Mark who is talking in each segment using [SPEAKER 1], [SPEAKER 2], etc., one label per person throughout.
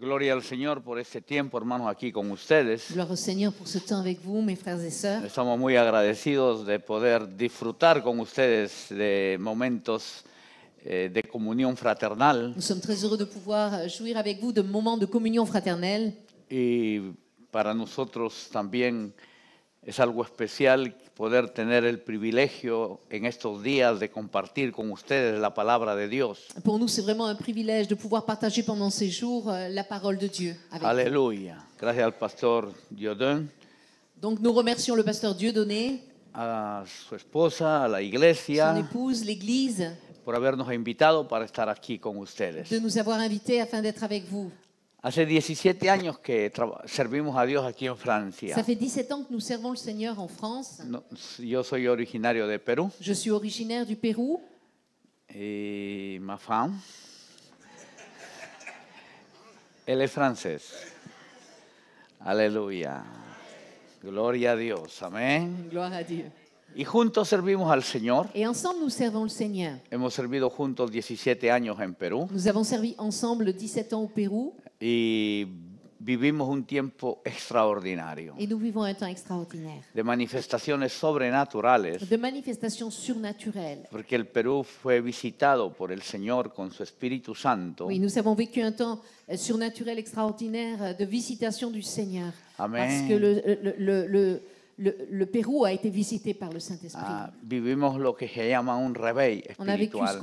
[SPEAKER 1] Gloria al Señor por este tiempo, hermanos, aquí con ustedes. Estamos muy agradecidos de poder disfrutar con ustedes de momentos eh, de comunión fraternal
[SPEAKER 2] de pouvoir euh, de de
[SPEAKER 1] y para nosotros también Es algo especial poder tener el privilegio en estos días de compartir con ustedes la palabra de Dios.
[SPEAKER 2] Pour nous, c'est vraiment un privilège de pouvoir partager pendant ces jours euh, la parole de Dieu avec
[SPEAKER 1] Aleluya. Gracias al pastor Diodón,
[SPEAKER 2] Donc nous remercions le pasteur Dieudonné,
[SPEAKER 1] a su esposa, a la son
[SPEAKER 2] épouse, l'Église,
[SPEAKER 1] por habernos invitado para estar aquí con ustedes. de
[SPEAKER 2] nous avoir invités afin d'être avec vous.
[SPEAKER 1] Hace 17 años que servimos a Dios aquí en Francia. Ça fait 17
[SPEAKER 2] ans que nous servons le Seigneur en France.
[SPEAKER 1] No, yo soy originario de Perú. Je suis originaire du Pérou. Y ma femme. Él es francés. Aleluya. Gloria a Dios. Amén. Gloire à Dieu. Y juntos servimos al Señor.
[SPEAKER 2] Et ensemble nous servons le Seigneur.
[SPEAKER 1] Hemos servido juntos 17 años en Perú. Nous
[SPEAKER 2] avons servi ensemble 17 ans au Pérou.
[SPEAKER 1] Y vivimos un tiempo extraordinario.
[SPEAKER 2] Et nous vivons un temps extraordinaire.
[SPEAKER 1] De manifestaciones sobrenaturales. De
[SPEAKER 2] manifestaciones surnaturelles.
[SPEAKER 1] Porque el Perú fue visitado por el Señor con su Espíritu Santo. Oui, nous
[SPEAKER 2] avons vécu un temps euh, surnaturel extraordinaire euh, de visitation du Seigneur.
[SPEAKER 1] Amen. Parce que le,
[SPEAKER 2] le, le, le le, Pérou a été visité par le Saint-Esprit. Ah,
[SPEAKER 1] vivimos lo que se llama un réveil espiritual.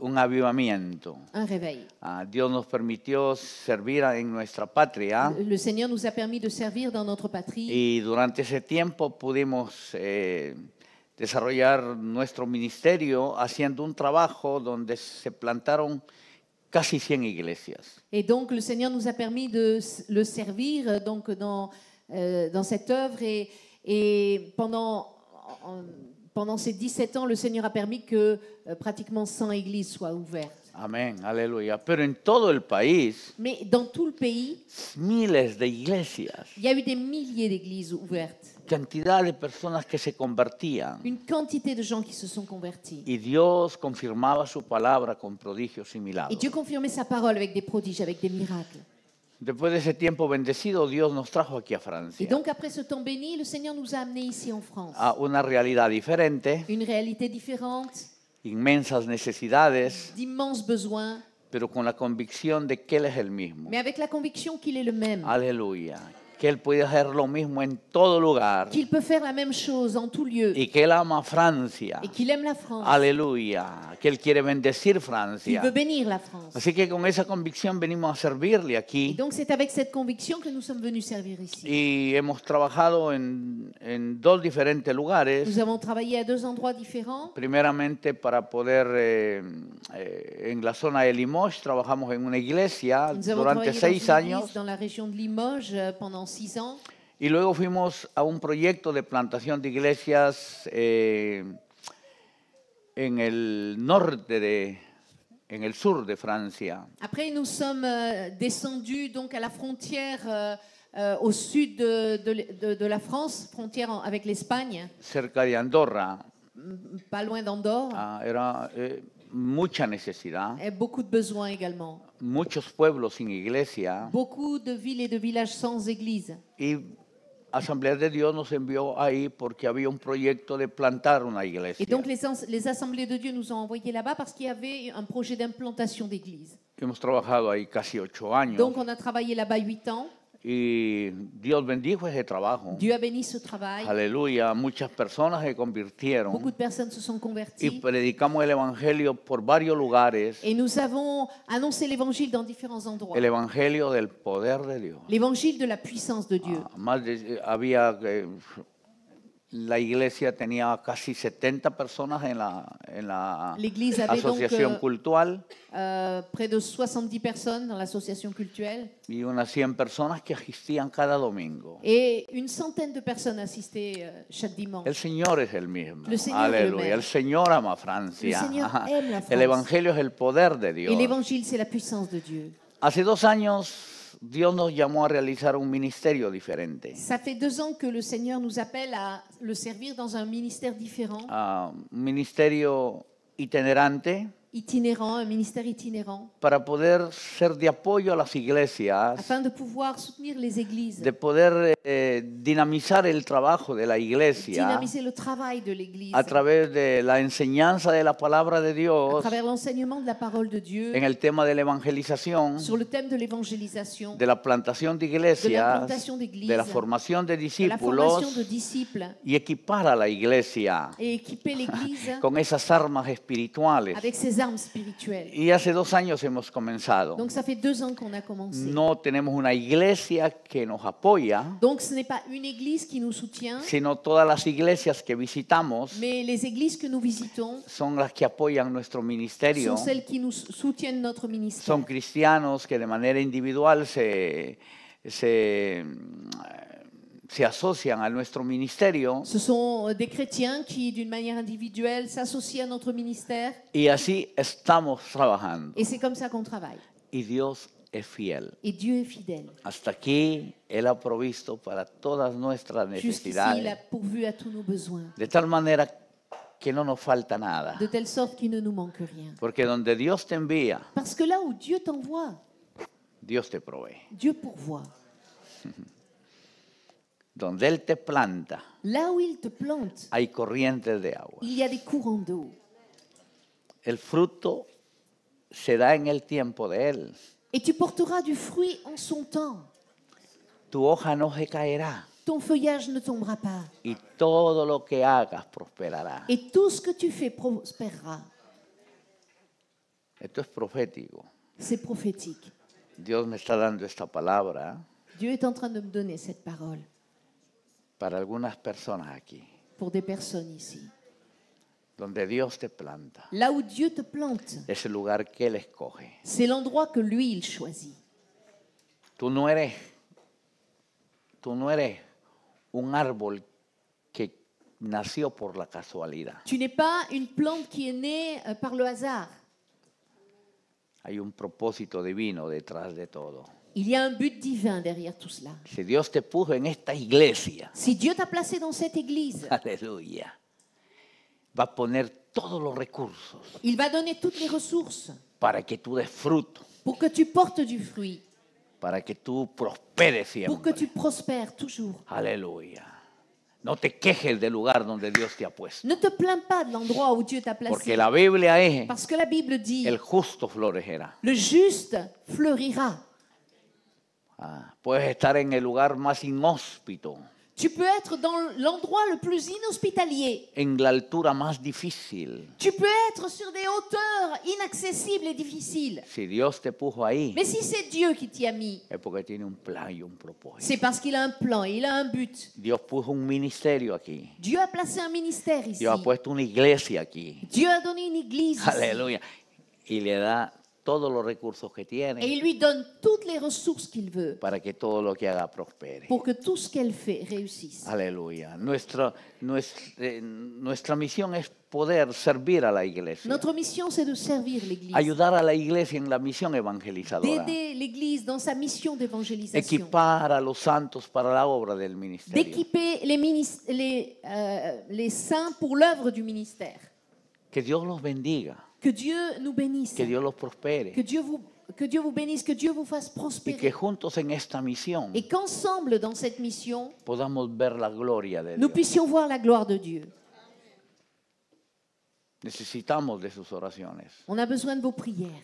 [SPEAKER 1] un avivamiento. Un réveil. Ah, Dios nos permitió servir en nuestra patria. Le,
[SPEAKER 2] le, Seigneur a permis de servir dans notre patrie.
[SPEAKER 1] Y durante ese tiempo pudimos eh, desarrollar nuestro ministerio haciendo un trabajo donde se plantaron casi 100 iglesias.
[SPEAKER 2] Et donc le Seigneur nous a permis de le servir donc dans Euh, dans cette œuvre. Et, et pendant, pendant ces 17 ans, le Seigneur a permis que euh, pratiquement 100 églises soient ouvertes.
[SPEAKER 1] Amen, alléluia.
[SPEAKER 2] Mais dans tout le pays, il y a eu des milliers d'églises ouvertes,
[SPEAKER 1] de
[SPEAKER 2] une quantité de gens qui se sont convertis.
[SPEAKER 1] Dios palabra Et Dieu
[SPEAKER 2] confirmait sa parole avec des prodiges, avec des miracles.
[SPEAKER 1] Después de ese tiempo bendecido, Dios nos trajo aquí a Francia. a A una realidad diferente, inmensas necesidades,
[SPEAKER 2] d'immenses
[SPEAKER 1] pero con la convicción de que Él es el mismo. mais la Aleluya que él puede hacer lo mismo en todo lugar. Qu'il peut faire la même chose en tout lieu. Y que él ama Francia. Et
[SPEAKER 2] qu'il aime la France.
[SPEAKER 1] Aleluya. Que él quiere bendecir Francia. Il veut
[SPEAKER 2] bénir la France.
[SPEAKER 1] Así que con esa convicción venimos a servirle aquí. Et donc
[SPEAKER 2] c'est avec cette conviction que nous sommes venus servir ici.
[SPEAKER 1] Y hemos trabajado en, en dos diferentes lugares. Nous
[SPEAKER 2] avons travaillé à deux endroits différents.
[SPEAKER 1] Primeramente para poder eh, eh en la zona de Limoges trabajamos en una iglesia durante travaillé seis dans une église años.
[SPEAKER 2] Dans la région de Limoges eh, pendant 6 ans.
[SPEAKER 1] Y luego fuimos a un proyecto de plantation d'églises iglesias eh, en el norte de, en el sur de Francia.
[SPEAKER 2] Après, nous sommes euh, descendus donc à la frontière euh, euh, au sud de, de, de, la France, frontière avec l'Espagne.
[SPEAKER 1] Cerca de Andorra.
[SPEAKER 2] Pas loin d'Andorre. Ah,
[SPEAKER 1] era, eh, mucha necesidad.
[SPEAKER 2] Et beaucoup de besoins également.
[SPEAKER 1] Muchos pueblos sin iglesia.
[SPEAKER 2] Beaucoup de villes et de villages sans église.
[SPEAKER 1] Y Asamblea de Dios nos envió ahí porque había un proyecto de plantar una iglesia. Et donc
[SPEAKER 2] les, les assemblées de Dieu nous ont envoyé là-bas parce qu'il y avait un projet d'implantation d'église.
[SPEAKER 1] Hemos trabajado ahí casi ocho años. Donc
[SPEAKER 2] on a travaillé là-bas huit ans.
[SPEAKER 1] Y Dios bendijo ese trabajo.
[SPEAKER 2] Dios a béni ce travail.
[SPEAKER 1] Aleluya. Muchas personas se convirtieron. Muchas
[SPEAKER 2] personas se sont converties.
[SPEAKER 1] Y predicamos el evangelio por varios lugares. Et
[SPEAKER 2] nous avons annoncé l'évangile dans différents endroits. El
[SPEAKER 1] evangelio del poder de Dios.
[SPEAKER 2] L'évangile de la puissance de Dieu. Ah,
[SPEAKER 1] más de, eh, había eh, la iglesia tenía casi 70 personas en la, en la asociación donc, euh, cultural.
[SPEAKER 2] Euh, près de 70 personnes dans l'association culturelle.
[SPEAKER 1] Y unas 100 personas que asistían cada domingo.
[SPEAKER 2] Et une centaine de personnes assistaient euh, chaque dimanche.
[SPEAKER 1] El Señor es el mismo. Le Seigneur el Señor ama Francia. Le Seigneur El Evangelio es el poder de Dios. Et
[SPEAKER 2] l'Évangile, c'est la puissance de Dieu.
[SPEAKER 1] Hace dos años Dios nos llamó a realizar un ministerio diferente. Ça
[SPEAKER 2] fait deux ans que le Seigneur nous appelle à le servir dans un ministère différent.
[SPEAKER 1] Ah, un ministerio itinerante para poder ser de apoyo a las iglesias, de poder eh, dinamizar el trabajo de la iglesia a través de la enseñanza de la palabra de Dios
[SPEAKER 2] en
[SPEAKER 1] el tema de la evangelización, de la plantación de iglesias,
[SPEAKER 2] de la
[SPEAKER 1] formación de discípulos y equipar a la iglesia con esas armas espirituales y hace dos años hemos comenzado. No tenemos una iglesia que nos apoya. Sino todas las iglesias que visitamos. Son las que apoyan nuestro ministerio. Son cristianos que de manera individual se se se asocian a nuestro ministerio. Ce
[SPEAKER 2] sont euh, des chrétiens qui, d'une manière individuelle, s'associent à notre ministère.
[SPEAKER 1] Y así estamos trabajando. Et c'est
[SPEAKER 2] comme ça qu'on travaille.
[SPEAKER 1] Y Dios es fiel.
[SPEAKER 2] Et Dieu est fidèle.
[SPEAKER 1] Hasta aquí él ha provisto para todas nuestras necesidades. Jusqu'ici, il a necesidades,
[SPEAKER 2] pourvu à tous nos besoins,
[SPEAKER 1] de tal manera que no nos falta nada, de
[SPEAKER 2] telle sorte qu'il ne nous manque rien.
[SPEAKER 1] porque donde Dios te envía,
[SPEAKER 2] Parce que là où Dieu t'envoie,
[SPEAKER 1] Dios te provee.
[SPEAKER 2] Dieu pourvoit.
[SPEAKER 1] Donde Él te planta,
[SPEAKER 2] là où il te plante,
[SPEAKER 1] hay corrientes de agua. il y
[SPEAKER 2] a des courants d'eau.
[SPEAKER 1] El fruto se da en el tiempo de Él.
[SPEAKER 2] Et tu porteras du fruit en son temps.
[SPEAKER 1] Tu hoja no se caerá.
[SPEAKER 2] Ton feuillage ne tombera pas.
[SPEAKER 1] Y todo lo que hagas prosperará.
[SPEAKER 2] Et tout ce que tu fais prospérera.
[SPEAKER 1] Esto es profético. C'est prophétique. Dios me está dando esta palabra.
[SPEAKER 2] Dieu est en train de me donner cette parole.
[SPEAKER 1] para algunas personas aquí.
[SPEAKER 2] Pour des personnes ici.
[SPEAKER 1] Donde Dios te planta.
[SPEAKER 2] Là où Dieu te plante.
[SPEAKER 1] Es el lugar que Él escoge.
[SPEAKER 2] C'est l'endroit que lui, il choisit.
[SPEAKER 1] Tú no eres, tú no eres un árbol que nació por la casualidad.
[SPEAKER 2] Tu n'es pas une plante qui est née euh, par le hasard.
[SPEAKER 1] Hay un propósito divino detrás de todo.
[SPEAKER 2] Il y a un but divin derrière tout cela.
[SPEAKER 1] Si Dios te puso en esta iglesia. Si
[SPEAKER 2] Dieu t'a placé dans cette église.
[SPEAKER 1] Alléluia. Va poner todos los recursos.
[SPEAKER 2] Il va donner toutes les ressources.
[SPEAKER 1] Para que tú des fruto.
[SPEAKER 2] Pour que tu portes du fruit.
[SPEAKER 1] Para que tú prosperes siempre. Pour
[SPEAKER 2] que tu prospères toujours.
[SPEAKER 1] Alléluia. No te quejes del lugar donde Dios te ha puesto.
[SPEAKER 2] Ne te plains pas de l'endroit où Dieu t'a placé. Porque la Biblia Parce que la Bible dit. El
[SPEAKER 1] justo florecerá.
[SPEAKER 2] Le juste fleurira. Ah, tu peux être dans l'endroit le plus inhospitalier.
[SPEAKER 1] en la altura más Tu
[SPEAKER 2] peux être sur des hauteurs inaccessibles et difficiles.
[SPEAKER 1] Si Mais si c'est
[SPEAKER 2] Dieu qui t'y a mis, c'est parce qu'il a un plan, il a un but.
[SPEAKER 1] puso un
[SPEAKER 2] Dieu a placé un ministère
[SPEAKER 1] ici. Dios ha puesto iglesia aquí.
[SPEAKER 2] Dieu a donné une église. ici. Aleluya.
[SPEAKER 1] Y le da todos los recursos que tiene. Para que todo lo que haga prospere. Aleluya. Eh, nuestra, misión es poder servir a la iglesia.
[SPEAKER 2] Notre mission, servir
[SPEAKER 1] Ayudar a la iglesia en la misión evangelizadora. Equipar a los santos para la obra del ministerio. Que Dios los bendiga. Que Dieu nous bénisse. Que los prospere. Que
[SPEAKER 2] Dieu vous que Dieu vous bénisse, que Dieu vous fasse
[SPEAKER 1] prospérer. Et que juntos en esta misión Et
[SPEAKER 2] qu'ensemble dans cette mission,
[SPEAKER 1] podamos ver la gloria de nous Dios. puissions
[SPEAKER 2] voir la gloire de Dieu.
[SPEAKER 1] Necesitamos de sus oraciones
[SPEAKER 2] On a besoin de vos prières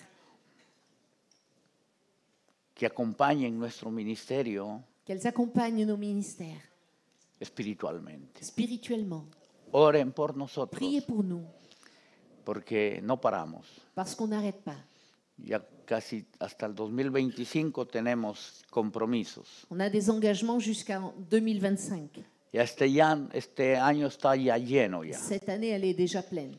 [SPEAKER 1] que acompañen nuestro ministerio
[SPEAKER 2] qu'elles accompagnent nos ministères
[SPEAKER 1] espiritualmente.
[SPEAKER 2] spirituellement.
[SPEAKER 1] Oren por nosotros. Priez pour nous. porque no paramos.
[SPEAKER 2] Parce qu'on n'arrête pas.
[SPEAKER 1] Ya casi hasta el 2025 tenemos compromisos.
[SPEAKER 2] On a des engagements jusqu'à 2025.
[SPEAKER 1] Y este, ya, este año está ya lleno ya. Cette
[SPEAKER 2] année, elle est déjà pleine.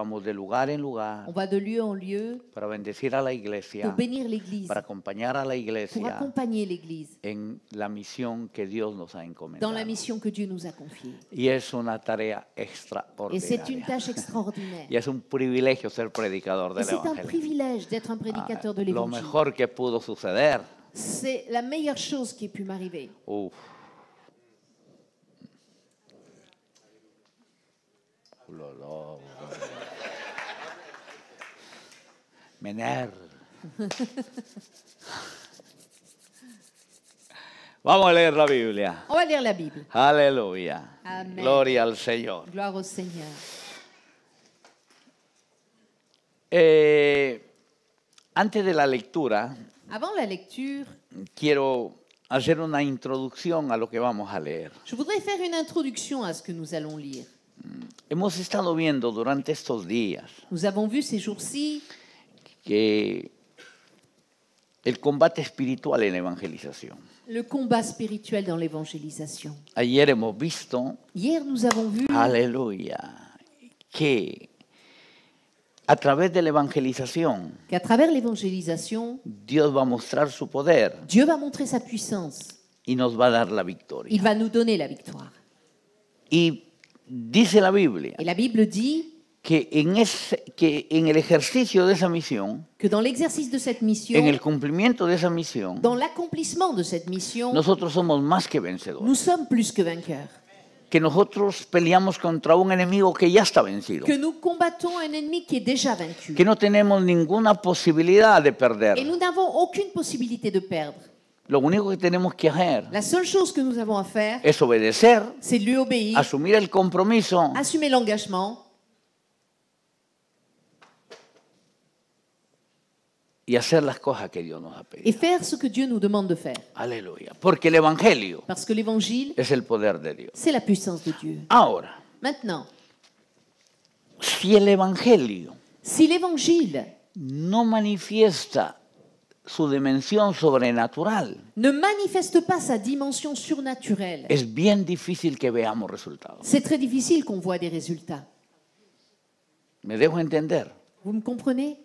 [SPEAKER 1] Vamos de lugar en lugar.
[SPEAKER 2] On va de lieu en lieu.
[SPEAKER 1] Para bendecir a la iglesia. Pour bénir l'église. Para acompañar a la iglesia. Pour accompagner l'église. En la misión que Dios nos ha encomendado. Dans
[SPEAKER 2] la mission que Dieu nous a confiée.
[SPEAKER 1] Y es una tarea extraordinaria. Et c'est une
[SPEAKER 2] tâche extraordinaire.
[SPEAKER 1] y es un privilegio ser predicador del evangelio. C'est un
[SPEAKER 2] privilège d'être un prédicateur ah, de l'évangile. Lo
[SPEAKER 1] mejor que pudo suceder.
[SPEAKER 2] C'est la meilleure chose qui ait pu m'arriver.
[SPEAKER 1] Ouf. Menar. Vamos a leer la Biblia. Vamos a leer la Biblia. Aleluya. Amén. Gloria al Señor.
[SPEAKER 2] Gloire Seigneur.
[SPEAKER 1] Eh, antes de la lectura,
[SPEAKER 2] Avant la lecture,
[SPEAKER 1] quiero hacer una introducción a lo que vamos a leer.
[SPEAKER 2] je voudrais faire une introduction à ce que nous allons lire.
[SPEAKER 1] Mm, hemos estado viendo durante estos días
[SPEAKER 2] Nous avons vu ces jours-ci
[SPEAKER 1] que el combate espiritual en evangelización.
[SPEAKER 2] Le combat spirituel dans l'évangélisation. Ayer Hier, nous avons vu
[SPEAKER 1] Alléluia! que a de la evangelización,
[SPEAKER 2] travers l'évangélisation,
[SPEAKER 1] Dieu va a mostrar su poder Dieu va montrer
[SPEAKER 2] sa puissance.
[SPEAKER 1] y nos va a dar la victoire.
[SPEAKER 2] Il va nous donner la victoire.
[SPEAKER 1] Y dice la Bible. Et la Bible dit que en, ese, que en el ejercicio de esa misión,
[SPEAKER 2] que dans l'exercice de cette mission, en el
[SPEAKER 1] cumplimiento de esa misión, dans l'accomplissement
[SPEAKER 2] de cette mission,
[SPEAKER 1] nosotros somos más que vencedores.
[SPEAKER 2] nous sommes plus que vainqueurs.
[SPEAKER 1] Que nosotros peleamos contra un enemigo que ya está vencido. Que
[SPEAKER 2] nous combattons un ennemi qui est déjà vaincu.
[SPEAKER 1] Que no tenemos ninguna posibilidad de perder. Et nous
[SPEAKER 2] n'avons aucune possibilité de perdre.
[SPEAKER 1] Lo único que tenemos que hacer
[SPEAKER 2] La seule chose que nous avons à faire,
[SPEAKER 1] es obedecer,
[SPEAKER 2] c'est lui obéir, asumir
[SPEAKER 1] el compromiso,
[SPEAKER 2] assumer l'engagement
[SPEAKER 1] y hacer las cosas que Dios nos ha pedido.
[SPEAKER 2] Et faire ce que Dios nos demande de faire.
[SPEAKER 1] Aleluya. Porque el Evangelio Parce que l'évangile, es el poder de Dios. c'est
[SPEAKER 2] la puissance de Dieu.
[SPEAKER 1] Ahora, Maintenant, si el Evangelio si l'évangile no manifiesta su dimensión sobrenatural,
[SPEAKER 2] ne manifeste pas sa dimension surnaturelle, es
[SPEAKER 1] bien difícil que veamos resultados. c'est
[SPEAKER 2] très difficile qu'on voit des résultats.
[SPEAKER 1] ¿Me dejo entender?
[SPEAKER 2] Vous me comprenez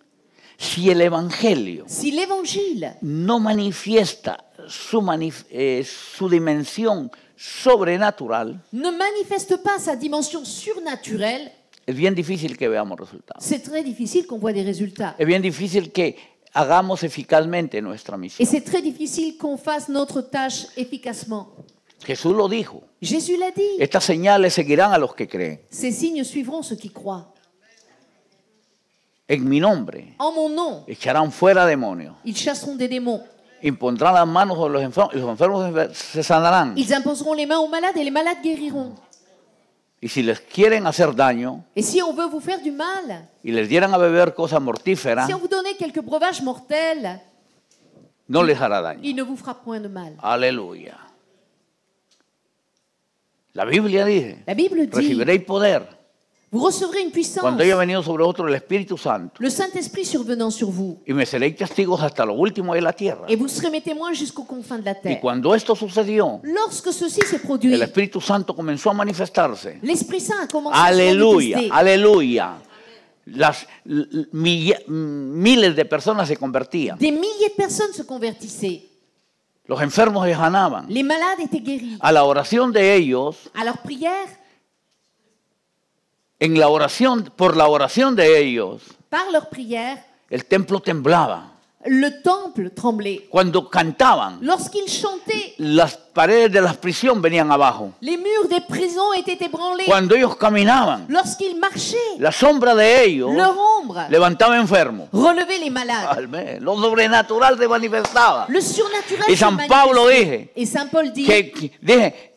[SPEAKER 1] Si el Evangelio si
[SPEAKER 2] l'Évangile
[SPEAKER 1] no manifiesta su, eh, su dimensión sobrenatural,
[SPEAKER 2] ne manifeste pas sa dimension surnaturelle,
[SPEAKER 1] es bien difícil que veamos resultados.
[SPEAKER 2] c'est très difficile qu'on voit des résultats.
[SPEAKER 1] Es bien difícil que hagamos eficazmente nuestra Et misión.
[SPEAKER 2] c'est très difficile qu'on fasse notre tâche efficacement.
[SPEAKER 1] Jesús lo dijo.
[SPEAKER 2] Jésus l'a dit.
[SPEAKER 1] Estas señales seguirán a los que creen.
[SPEAKER 2] Ces signes suivront ceux qui croient
[SPEAKER 1] en mi nombre echarán fuera demonios. Impondrán las manos a los enfermos y los enfermos se sanarán. Y si les quieren hacer daño,
[SPEAKER 2] y
[SPEAKER 1] les dieran a beber cosas mortíferas, no les hará daño. Aleluya. La Biblia dice,
[SPEAKER 2] Bible poder Vous recevrez une puissance. Cuando haya
[SPEAKER 1] venido sobre otro el Espíritu Santo.
[SPEAKER 2] Le Saint-Esprit survenant sur vous.
[SPEAKER 1] Y me seréis testigos hasta lo último de la tierra.
[SPEAKER 2] Et vous serez mes témoins jusqu'aux confins de la terre. Y
[SPEAKER 1] cuando esto sucedió.
[SPEAKER 2] Lorsque ceci s'est produit. El
[SPEAKER 1] Espíritu Santo comenzó a manifestarse.
[SPEAKER 2] L'Esprit Saint a commencé aleluya, à se manifester.
[SPEAKER 1] Aleluya. Las mille, miles de personas se convertían. Des
[SPEAKER 2] milliers de personnes se convertissaient.
[SPEAKER 1] Los enfermos se sanaban.
[SPEAKER 2] Les malades étaient guéris.
[SPEAKER 1] A la oración de ellos.
[SPEAKER 2] À leur prière
[SPEAKER 1] en la oración, por la oración de ellos,
[SPEAKER 2] par leur prière,
[SPEAKER 1] el templo temblaba.
[SPEAKER 2] Le temple tremblait.
[SPEAKER 1] Cuando cantaban,
[SPEAKER 2] lorsqu'ils chantaient,
[SPEAKER 1] las paredes de la prisión venían abajo.
[SPEAKER 2] Les murs des prisons étaient ébranlés. Cuando
[SPEAKER 1] ellos caminaban,
[SPEAKER 2] lorsqu'ils marchaient,
[SPEAKER 1] la sombra de ellos leur ombre levantaba enfermos. Relevait les malades. Alme, lo sobrenatural se manifestaba. Le surnaturel y San se Pablo dije, et Saint Paul dit, que, que, dije,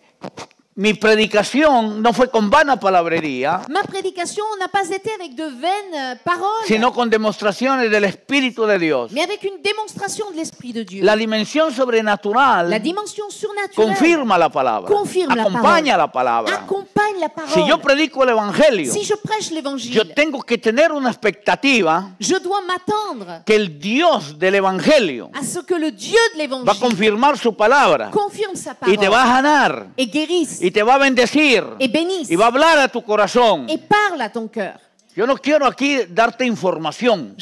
[SPEAKER 1] mi predicación no fue con vana palabrería,
[SPEAKER 2] Ma prédication n'a pas été avec de vaines euh, paroles,
[SPEAKER 1] sino con demostraciones del Espíritu de Dios. mais
[SPEAKER 2] avec une démonstration de l'Esprit de Dieu. La
[SPEAKER 1] dimensión sobrenatural La
[SPEAKER 2] dimensión surnaturelle confirma
[SPEAKER 1] la palabra, Confirme la acompaña la palabra.
[SPEAKER 2] Acompaña la palabra. Si yo predico el Evangelio, Si je prêche l'évangile, yo
[SPEAKER 1] tengo que tener una expectativa je
[SPEAKER 2] dois m'attendre
[SPEAKER 1] que el Dios del Evangelio
[SPEAKER 2] à ce que le Dieu de va a
[SPEAKER 1] confirmar su palabra confirme sa parole y te va a sanar et guérisse. Y te va a bendecir. Y va a hablar a tu corazón. y
[SPEAKER 2] parla ton cœur.
[SPEAKER 1] Yo no quiero aquí darte información.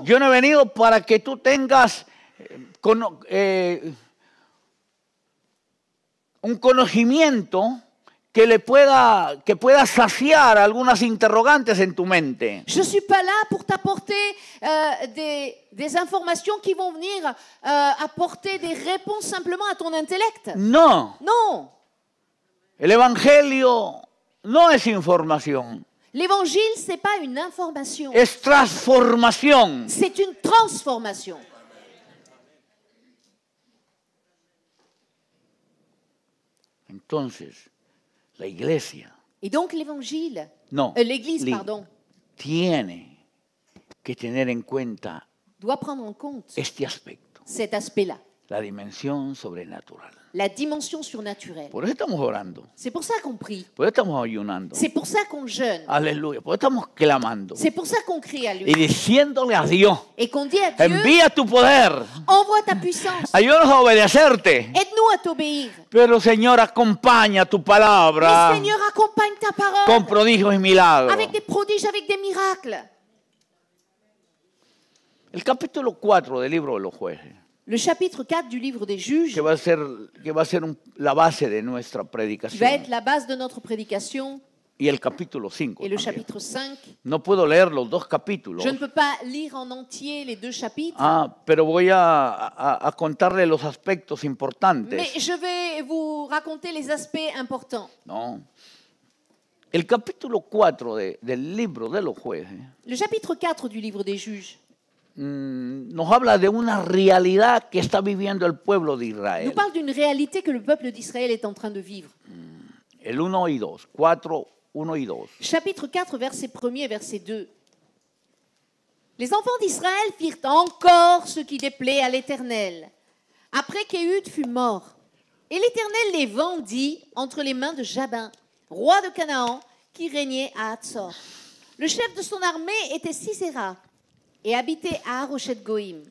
[SPEAKER 1] Yo no he venido para que tú tengas eh, eh, un conocimiento que le pueda que pueda saciar algunas interrogantes en tu mente. Je suis
[SPEAKER 2] pas là pour t'apporter euh, des, des informations qui vont venir euh, apporter des réponses simplement à ton intellect.
[SPEAKER 1] No. No. El evangelio no es información.
[SPEAKER 2] L'évangile c'est pas une information.
[SPEAKER 1] Es transformación.
[SPEAKER 2] C'est une transformation.
[SPEAKER 1] Entonces, La iglesia.
[SPEAKER 2] Et donc l'évangile.
[SPEAKER 1] Non. Euh, L'église, pardon. Tiene que tener en cuenta
[SPEAKER 2] doit prendre en compte
[SPEAKER 1] este aspecto.
[SPEAKER 2] cet aspect-là.
[SPEAKER 1] la dimensión sobrenatural.
[SPEAKER 2] La dimensión surnaturelle. Por
[SPEAKER 1] eso estamos orando.
[SPEAKER 2] C'est pour ça qu'on prie.
[SPEAKER 1] Por eso estamos ayunando. C'est
[SPEAKER 2] pour ça qu'on jeûne.
[SPEAKER 1] Aleluya. Por eso estamos clamando. C'est
[SPEAKER 2] por ça qu'on crie à lui. Y
[SPEAKER 1] diciéndole a Dios.
[SPEAKER 2] Et qu'on dit à Envía
[SPEAKER 1] tu poder.
[SPEAKER 2] Envoie ta puissance. Ayúdanos a obedecerte. Aide-nous à t'obéir.
[SPEAKER 1] Pero Señor, acompaña tu palabra. Mais Señor,
[SPEAKER 2] tu ta parole. Con prodigios y milagros. Avec des prodiges, avec des miracles.
[SPEAKER 1] El capítulo 4 del libro de los jueces. le chapitre 4 du livre des juges que va ser, que va ser la base de nuestra prédication. va être
[SPEAKER 2] la base de notre prédication.
[SPEAKER 1] Et le capítulo 5. Et
[SPEAKER 2] le chapitre 5.
[SPEAKER 1] No puedo leer los dos capítulos. Je ne peux
[SPEAKER 2] pas lire en entier les deux chapitres.
[SPEAKER 1] Ah, pero voy a, a, a contarle los aspectos importantes. Mais
[SPEAKER 2] je vais vous raconter les aspects importants.
[SPEAKER 1] Non. El capítulo 4 de, del libro de los
[SPEAKER 2] Le chapitre 4 du livre des juges
[SPEAKER 1] nous parle d'une
[SPEAKER 2] réalité que le peuple d'Israël est en train de vivre. Mm, Chapitre 4, verset 1 et verset 2. Les enfants d'Israël firent encore ce qui déplaît à l'Éternel, après qu'Éhud fut mort. Et l'Éternel les vendit entre les mains de Jabin, roi de Canaan, qui régnait à Hatzor. Le chef de son armée était Sisera, et habitait à rochet Goïm.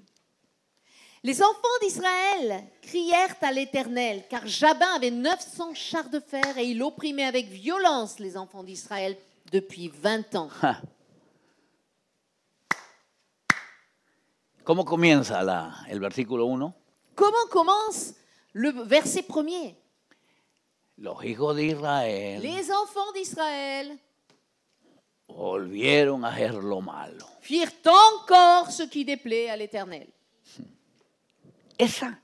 [SPEAKER 2] Les enfants d'Israël crièrent à l'Éternel, car Jabin avait 900 chars de fer et il opprimait avec violence les enfants d'Israël depuis 20 ans.
[SPEAKER 1] Comment commence le verset 1
[SPEAKER 2] Comment commence le verset premier
[SPEAKER 1] Les
[SPEAKER 2] enfants d'Israël
[SPEAKER 1] volvieron a hacer malo.
[SPEAKER 2] Firent encore ce qui déplaît à l'Éternel. Hmm. Esa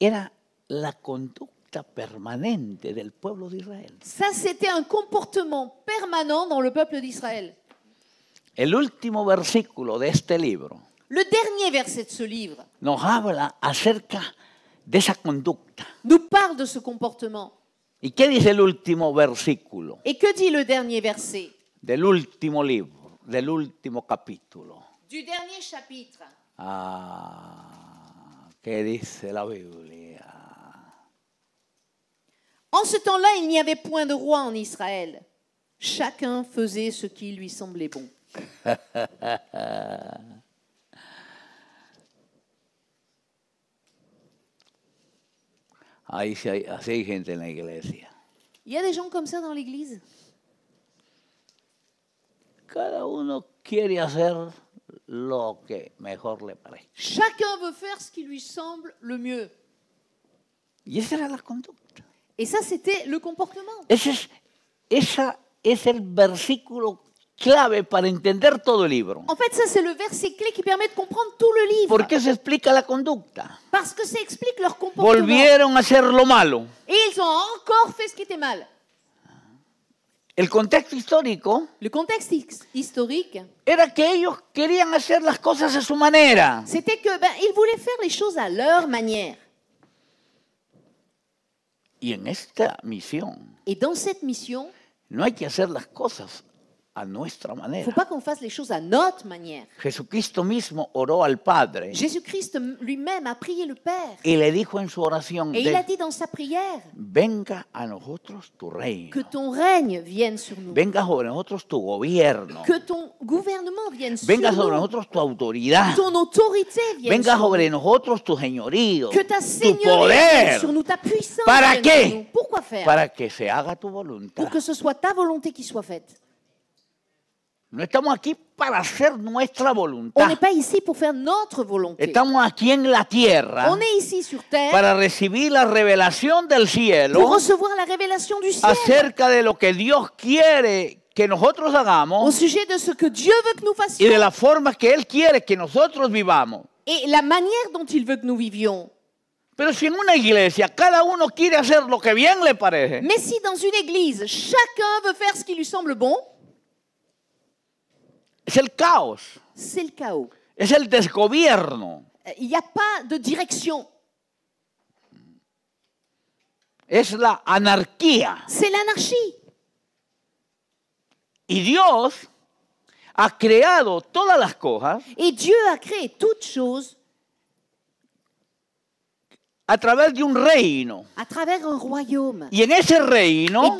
[SPEAKER 1] era la conducta permanente del pueblo de Israel.
[SPEAKER 2] Ça, c'était un comportement permanent dans le peuple d'Israël.
[SPEAKER 1] El último versículo de este libro
[SPEAKER 2] Le dernier verset de ce livre
[SPEAKER 1] nos habla acerca de esa conducta. nous parle de ce comportement. ¿Y qué dice el último versículo?
[SPEAKER 2] Et que dit le dernier verset
[SPEAKER 1] l'ultimo libro, l'ultimo capitolo.
[SPEAKER 2] Du dernier chapitre.
[SPEAKER 1] Ah, che dit la Bibbia? En ce
[SPEAKER 2] temps-là, il n'y avait point de roi en Israël. Chacun faisait ce qui lui semblait bon.
[SPEAKER 1] hay, gente en la iglesia.
[SPEAKER 2] Il y a des gens comme ça dans l'église.
[SPEAKER 1] Cada uno quiere hacer lo que mejor le
[SPEAKER 2] Chacun veut faire ce qui lui semble le mieux. Y esa era la conducta. Et ça, c'était le comportement.
[SPEAKER 1] esa es el versículo clave para entender todo el libro.
[SPEAKER 2] En fait, ça c'est le verset clé qui permet de comprendre tout le livre.
[SPEAKER 1] qué se explica la
[SPEAKER 2] conducta. Parce que ça explique leur comportement. Volvieron a hacer lo malo. Et ils ont encore fait ce qui était mal.
[SPEAKER 1] El contexto histórico
[SPEAKER 2] Le contexte
[SPEAKER 1] historique,
[SPEAKER 2] era que ellos querían hacer las cosas a su manera. c'était que ben, ils voulaient faire les choses à leur manière.
[SPEAKER 1] Y en esta misión Et dans cette mission, no hay que hacer las cosas a nuestra Faut pas qu'on
[SPEAKER 2] fasse les choses à notre manière. Jésus-Christ lui-même a prié le Père.
[SPEAKER 1] Et il a dit dans sa prière. Venga a nosotros tu reino. Que
[SPEAKER 2] ton règne vienne sur nous.
[SPEAKER 1] Venga sobre nosotros tu gobierno. Que
[SPEAKER 2] ton gouvernement vienne sur nous. Venga sobre nosotros
[SPEAKER 1] tu autoridad. Ton
[SPEAKER 2] autorité vienne sur nous. Venga sobre
[SPEAKER 1] nosotros tu señorío. Que ta seigneurie tu poder. vienne sur
[SPEAKER 2] nous, ta puissance. Para vienne qué? Pourquoi faire?
[SPEAKER 1] Para que se haga tu voluntad.
[SPEAKER 2] Pour que ce soit ta volonté qui soit faite.
[SPEAKER 1] No estamos aquí para hacer nuestra voluntad.
[SPEAKER 2] On n'est pas ici pour faire notre volonté.
[SPEAKER 1] Estamos aquí en la tierra On est
[SPEAKER 2] ici sur terre para
[SPEAKER 1] recibir la revelación del cielo pour recevoir
[SPEAKER 2] la révélation du ciel acerca
[SPEAKER 1] de lo que Dios quiere que nosotros hagamos au sujet de ce que
[SPEAKER 2] Dieu veut que nous fassions y de la
[SPEAKER 1] forma que Él quiere que nosotros vivamos. et la manière dont il veut que nous vivions. Pero si en una iglesia cada uno quiere hacer lo que bien le parece, Mais
[SPEAKER 2] si dans une église, chacun veut faire ce qui lui semble bon,
[SPEAKER 1] es el caos. C'est le chaos. Es el desgobierno.
[SPEAKER 2] Euh, il n'y a pas de
[SPEAKER 1] direction. Es la anarquía. C'est l'anarchie. Y Dios ha creado todas las cosas. Et Dieu a créé toutes choses a través de un reino. Y en ese reino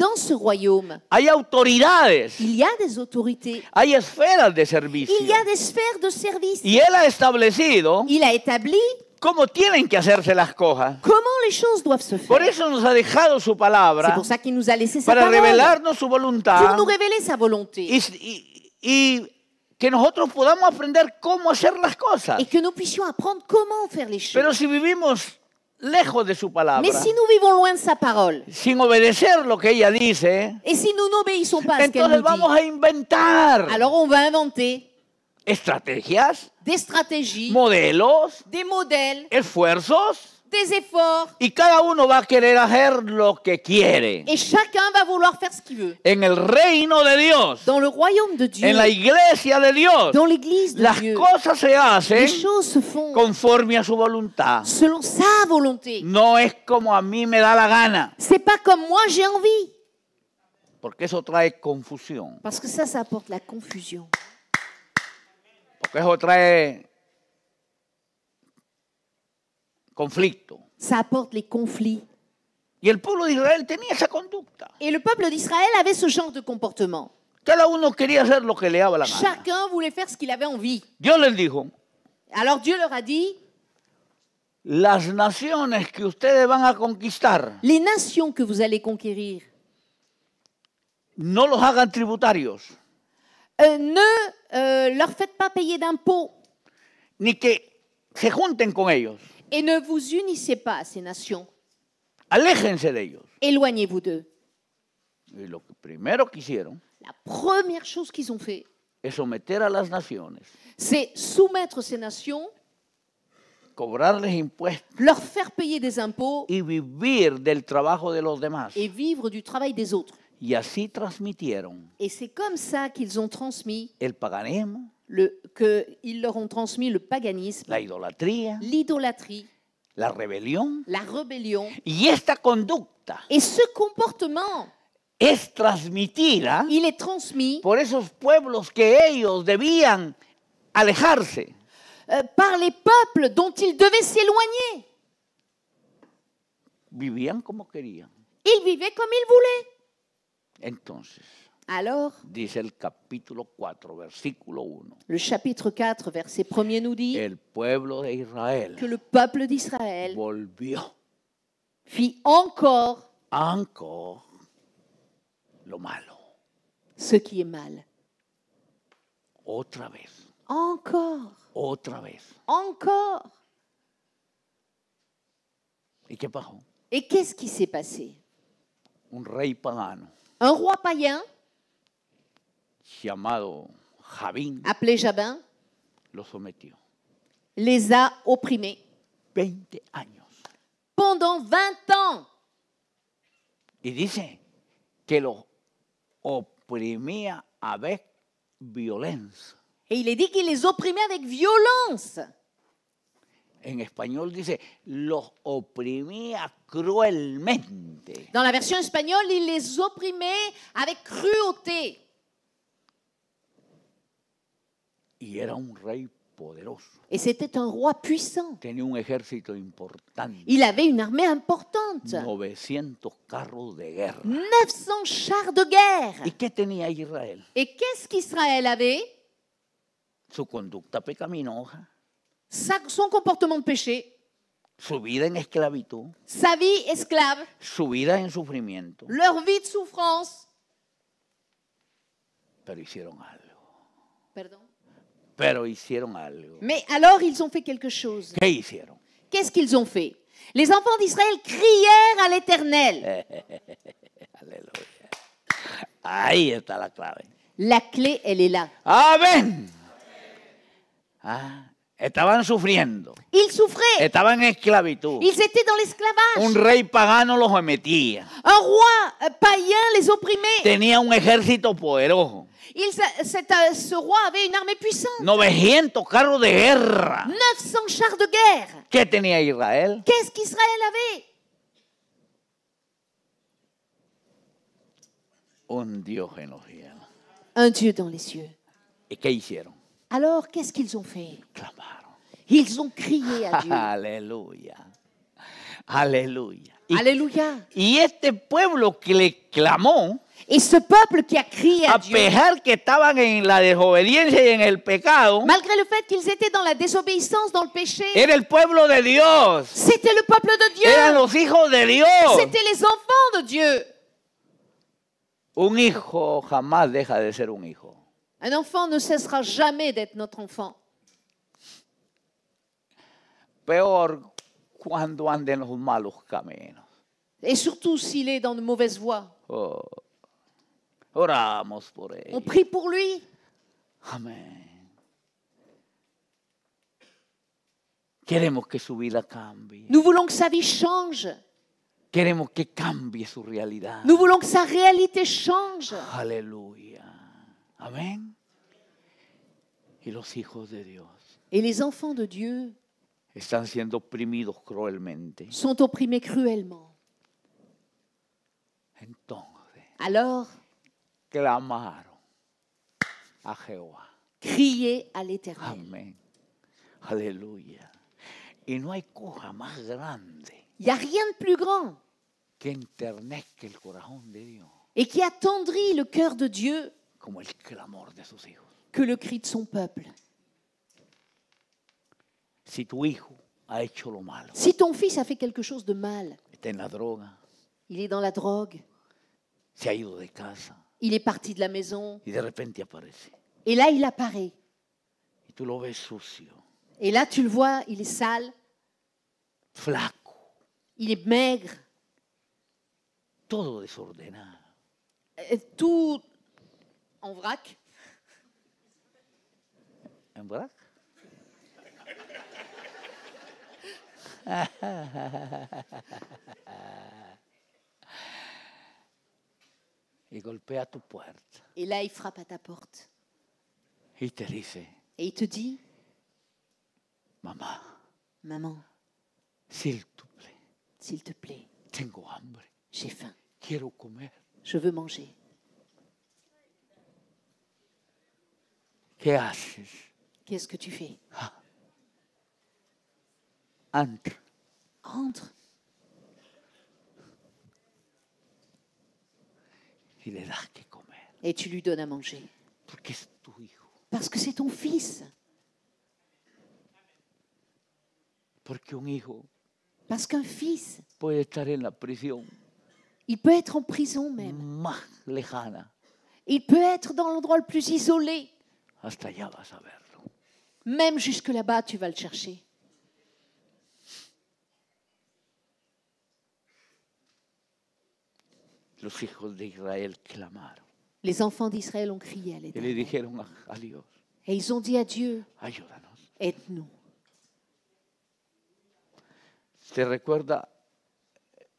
[SPEAKER 1] hay autoridades. Hay esferas de servicio. y él ha establecido cómo tienen que hacerse las cosas. Por eso nos ha dejado su palabra. para revelarnos su voluntad. y, que nosotros podamos aprender cómo hacer las cosas. Pero si vivimos lejos de su palabra, Mais si
[SPEAKER 2] nous vivons loin de sa parole,
[SPEAKER 1] sin obedecer lo que ella dice,
[SPEAKER 2] et si nous n'obéissons pas à ce qu'elle entonces vamos a inventar alors on va
[SPEAKER 1] inventer estrategias, des stratégies, modelos, des modèles, esfuerzos des efforts. Y cada uno va a querer hacer lo que quiere. Et
[SPEAKER 2] chacun va vouloir faire ce qu'il veut.
[SPEAKER 1] En el reino de Dios. Dans le royaume de Dieu. En la iglesia de Dios. Dans l'église de las Dieu. Cosas se hacen Les choses se font. Conforme a su voluntad. Selon sa
[SPEAKER 2] volonté. No
[SPEAKER 1] es como a mí me da la gana. C'est pas comme
[SPEAKER 2] moi j'ai envie.
[SPEAKER 1] Porque eso trae confusión. Parce que
[SPEAKER 2] ça, ça apporte la confusion.
[SPEAKER 1] Porque eso trae conflicto. Ça apporte les conflits. Y el pueblo de Israel tenía esa
[SPEAKER 2] conducta. Et le peuple d'Israël avait ce genre de comportement. Cada uno quería hacer lo que le daba la gana. Chacun voulait faire ce qu'il avait envie.
[SPEAKER 1] Dios les dijo. Alors
[SPEAKER 2] Dieu leur a dit.
[SPEAKER 1] Les naciones que ustedes van a conquistar. Les nations que vous allez conquérir. No los hagan tributarios. Euh, ne euh, leur faites pas payer d'impôts. Ni que se junten con ellos.
[SPEAKER 2] Et ne vous unissez pas à ces nations. Éloignez-vous d'eux.
[SPEAKER 1] La
[SPEAKER 2] première chose qu'ils ont fait, c'est soumettre ces nations,
[SPEAKER 1] leur
[SPEAKER 2] faire payer des impôts
[SPEAKER 1] y vivir del trabajo de los demás. et vivre du travail des autres. Y así transmitieron
[SPEAKER 2] Et c'est comme ça qu'ils ont transmis el paganismo, le, ils leur ont transmis le paganisme, l'idolâtrie, l'idolâtrie,
[SPEAKER 1] la rébellion,
[SPEAKER 2] la rébellion.
[SPEAKER 1] Y esta conducta Et ce comportement es transmis il est transmis por esos pueblos que ellos debían alejarse. Euh, par les peuples dont ils devaient s'éloigner. Vivían como querían.
[SPEAKER 2] Ils vivaient comme ils voulaient. Alors,
[SPEAKER 1] dice el capítulo 4, versículo 1.
[SPEAKER 2] Le chapitre 4, verset 1 nous dit
[SPEAKER 1] El pueblo de Israel que
[SPEAKER 2] le peuple d'Israël
[SPEAKER 1] volvió
[SPEAKER 2] fit encore
[SPEAKER 1] encore le malo.
[SPEAKER 2] Ce qui est mal.
[SPEAKER 1] Otra vez.
[SPEAKER 2] Encore.
[SPEAKER 1] Otra vez.
[SPEAKER 2] Encore. Et qu'est-ce qui s'est passé Un roi païen appelé Jabin, les a opprimés 20 pendant 20 ans.
[SPEAKER 1] il dit que les opprimait avec violence.
[SPEAKER 2] Et il dit qu'il les opprimait avec violence.
[SPEAKER 1] En il dice, los oprimía cruelmente.
[SPEAKER 2] Dans la version espagnole, il les opprimait avec cruauté.
[SPEAKER 1] Y era un rey poderoso. Et c'était un roi puissant. Tenía un ejército importante. Il
[SPEAKER 2] avait une armée importante.
[SPEAKER 1] 900 carros de guerra.
[SPEAKER 2] 900 chars de guerre.
[SPEAKER 1] ¿Y qué tenía Israel?
[SPEAKER 2] Et qu'est-ce qu'Israël avait
[SPEAKER 1] Su conducta pecaminosa. son comportement de péché. Su vida en esclavitud. Sa
[SPEAKER 2] vie esclave.
[SPEAKER 1] Su vida en sufrimiento.
[SPEAKER 2] Leur vie de souffrance.
[SPEAKER 1] Pero hicieron algo. Perdón. Pero hicieron algo.
[SPEAKER 2] Mais alors ils ont fait quelque chose. ¿Qué hicieron? Qu'est-ce qu'ils ont fait Les enfants d'Israël crièrent à l'Éternel.
[SPEAKER 1] Aleluya. Ahí está la clave.
[SPEAKER 2] La clé, elle est là.
[SPEAKER 1] Amén. Ah, estaban sufriendo.
[SPEAKER 2] Ils souffraient.
[SPEAKER 1] Estaban en esclavitud. Ils
[SPEAKER 2] étaient dans l'esclavage. Un rey
[SPEAKER 1] pagano los ometía. Un
[SPEAKER 2] roi euh, païen les opprimait.
[SPEAKER 1] Tenía un ejército poderoso.
[SPEAKER 2] Il, cet, euh, ce roi avait une armée puissante. 900
[SPEAKER 1] carros de guerra.
[SPEAKER 2] 900 chars de guerre.
[SPEAKER 1] ¿Qué tenía Israel?
[SPEAKER 2] Qu'est-ce qu'Israël avait
[SPEAKER 1] Un Dios en los cielos.
[SPEAKER 2] Un Dieu dans les cieux.
[SPEAKER 1] Et qu'est-ce qu'ils ont
[SPEAKER 2] Alors, qu'est-ce qu'ils ont fait Clamaron. Ils ont crié à Dieu.
[SPEAKER 1] Alléluia. Alléluia. Alléluia. Et, et este pueblo que le clamó et ce peuple qui a crié à, a Dieu, pesar que estaban en la desobediencia y en el pecado,
[SPEAKER 2] malgré le fait qu'ils étaient dans la désobéissance, dans le péché,
[SPEAKER 1] era el pueblo de Dios, c'était le peuple de Dieu, eran los hijos de Dios. c'était
[SPEAKER 2] les enfants de Dieu.
[SPEAKER 1] Un hijo jamás deja de ser un hijo.
[SPEAKER 2] Un enfant ne cessera jamais d'être notre enfant.
[SPEAKER 1] Peor cuando anden los malos caminos.
[SPEAKER 2] Et surtout s'il est dans de mauvaises voies.
[SPEAKER 1] Oh. Oramos por él. On
[SPEAKER 2] prie pour lui.
[SPEAKER 1] Amen. Queremos que su vida cambie.
[SPEAKER 2] Nous voulons que sa vie change.
[SPEAKER 1] Queremos que cambie su realidad. Nous
[SPEAKER 2] voulons que sa réalité change.
[SPEAKER 1] Alléluia. Amen. Y los hijos de Dios. Et les enfants de Dieu están siendo oprimidos cruelmente. sont
[SPEAKER 2] opprimés cruellement.
[SPEAKER 1] Entonces, Alors, clamaron
[SPEAKER 2] Crier à l'éternel. Amen.
[SPEAKER 1] Aleluya. Il n'y a
[SPEAKER 2] rien de plus grand. Et qui attendrit le cœur de Dieu. Que le cri de son peuple.
[SPEAKER 1] Si Si ton
[SPEAKER 2] fils a fait quelque chose de mal.
[SPEAKER 1] la drogue
[SPEAKER 2] Il est dans la drogue. de il est parti de la maison. de repente Et là, il apparaît. Et là, tu le vois, il est sale.
[SPEAKER 1] Flaco. Il est maigre. Todo desordenado.
[SPEAKER 2] Euh, tout en vrac.
[SPEAKER 1] En vrac
[SPEAKER 2] Et là, il frappe à ta porte. Et il te dit, Maman, Maman
[SPEAKER 1] s'il te plaît, s'il te plaît, j'ai faim. Je veux manger.
[SPEAKER 2] Qu'est-ce que tu fais ah. Entre. Entre. Et tu lui donnes à manger. Parce que c'est ton fils.
[SPEAKER 1] Parce qu'un fils, peut être en la prison.
[SPEAKER 2] il peut être en prison même. Il peut être dans l'endroit le plus isolé. Même jusque là-bas, tu vas le chercher.
[SPEAKER 1] los hijos de Israel clamaron.
[SPEAKER 2] Les enfants d'Israël ont crié à Y le
[SPEAKER 1] dijeron a, a Dios,
[SPEAKER 2] Et ils ont dit à Dieu,
[SPEAKER 1] ayúdanos. aide-nous. ¿Te recuerda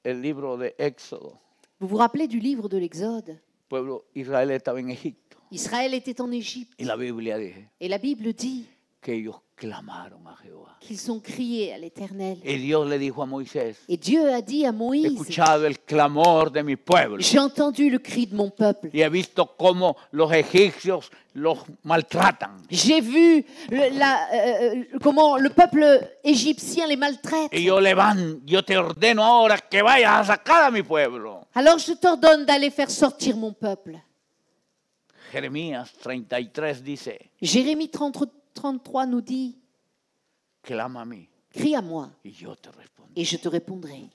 [SPEAKER 1] el libro de Éxodo?
[SPEAKER 2] Vous vous rappelez du livre de l'Exode
[SPEAKER 1] pueblo Israel estaba en Egipto
[SPEAKER 2] Israël était en Égypte.
[SPEAKER 1] y la Biblia dice,
[SPEAKER 2] et la Bible dit,
[SPEAKER 1] que ellos clamaron a
[SPEAKER 2] Jehová. Qu'ils ont crié à l'Éternel.
[SPEAKER 1] Y Dios le dijo a Moisés, Et Dieu a dit à he Moïse, escuchado el clamor de mi pueblo j'ai entendu le cri de mon peuple. y he visto cómo los egipcios los maltratan.
[SPEAKER 2] J'ai vu le- la- euh, euh, comment le peuple égyptien les maltraite.
[SPEAKER 1] Y yo levan, yo te ordeno ahora que vayas a sacar a mi pueblo.
[SPEAKER 2] Alors je t'ordonne d'aller faire sortir mon peuple.
[SPEAKER 1] Jeremías 33 dice,
[SPEAKER 2] Jérémie 30 33 nous dit Clame moi. Crie à moi.
[SPEAKER 1] Et je te répondrai. Et je te répondrai.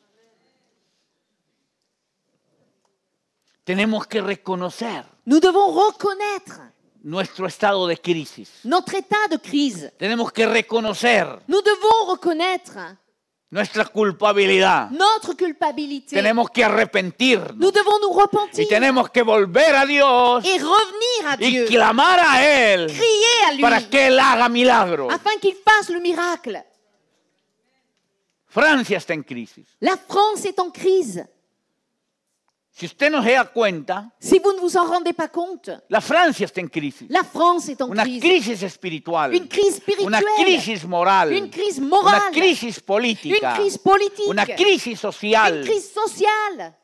[SPEAKER 1] Tenemos que reconocer
[SPEAKER 2] nous devons reconnaître notre état de crise.
[SPEAKER 1] Tenemos que nous
[SPEAKER 2] devons reconnaître
[SPEAKER 1] Nuestra culpabilidad. Tenemos que arrepentirnos. Y tenemos que volver a Dios.
[SPEAKER 2] Y clamar a Él. Para que Él haga milagro.
[SPEAKER 1] Francia está en crisis. La France est en crise. Si usted no se da cuenta, si vous ne vous en rendez pas compte, la Francia está en crisis. La France est en una crisis espiritual, une crise spirituelle, una crisis moral, une crise morale, una crisis política, une crise politique, una crisis social, une crise
[SPEAKER 2] sociale.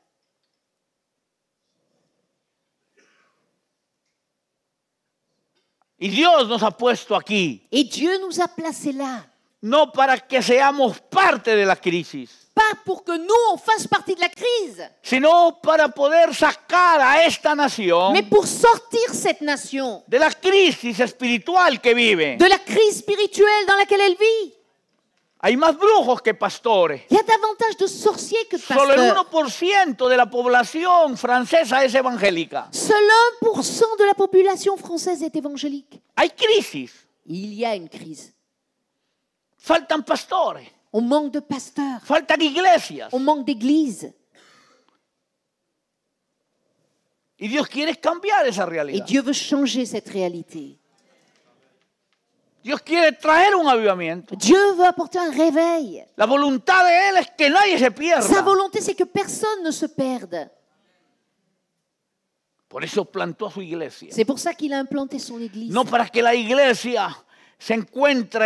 [SPEAKER 1] Y Dios nos ha puesto aquí. Et Dieu nous a placé là. No para que seamos parte de la crisis. pas pour que nous, on fasse partie de la crise, sinon para poder sacar a esta nación mais pour sortir cette nation de la crise spirituelle que vive. de la crise spirituelle dans laquelle elle vit. Hay más brujos que pastores. Il y a davantage de sorciers que de Solo el 1% de la población francesa es evangélica. Seul
[SPEAKER 2] 1% de la population française est évangélique. Hay crisis, Il y a une crise. faltan pastores. On manque de
[SPEAKER 1] pasteurs. Falta On manque d'églises. Et Dieu
[SPEAKER 2] veut changer cette réalité.
[SPEAKER 1] un
[SPEAKER 2] Dieu veut apporter un réveil. La voluntad de él es que nadie Sa volonté c'est que personne ne se perde.
[SPEAKER 1] pour eso C'est pour ça qu'il a implanté son église. Non, para que la iglesia se encuentre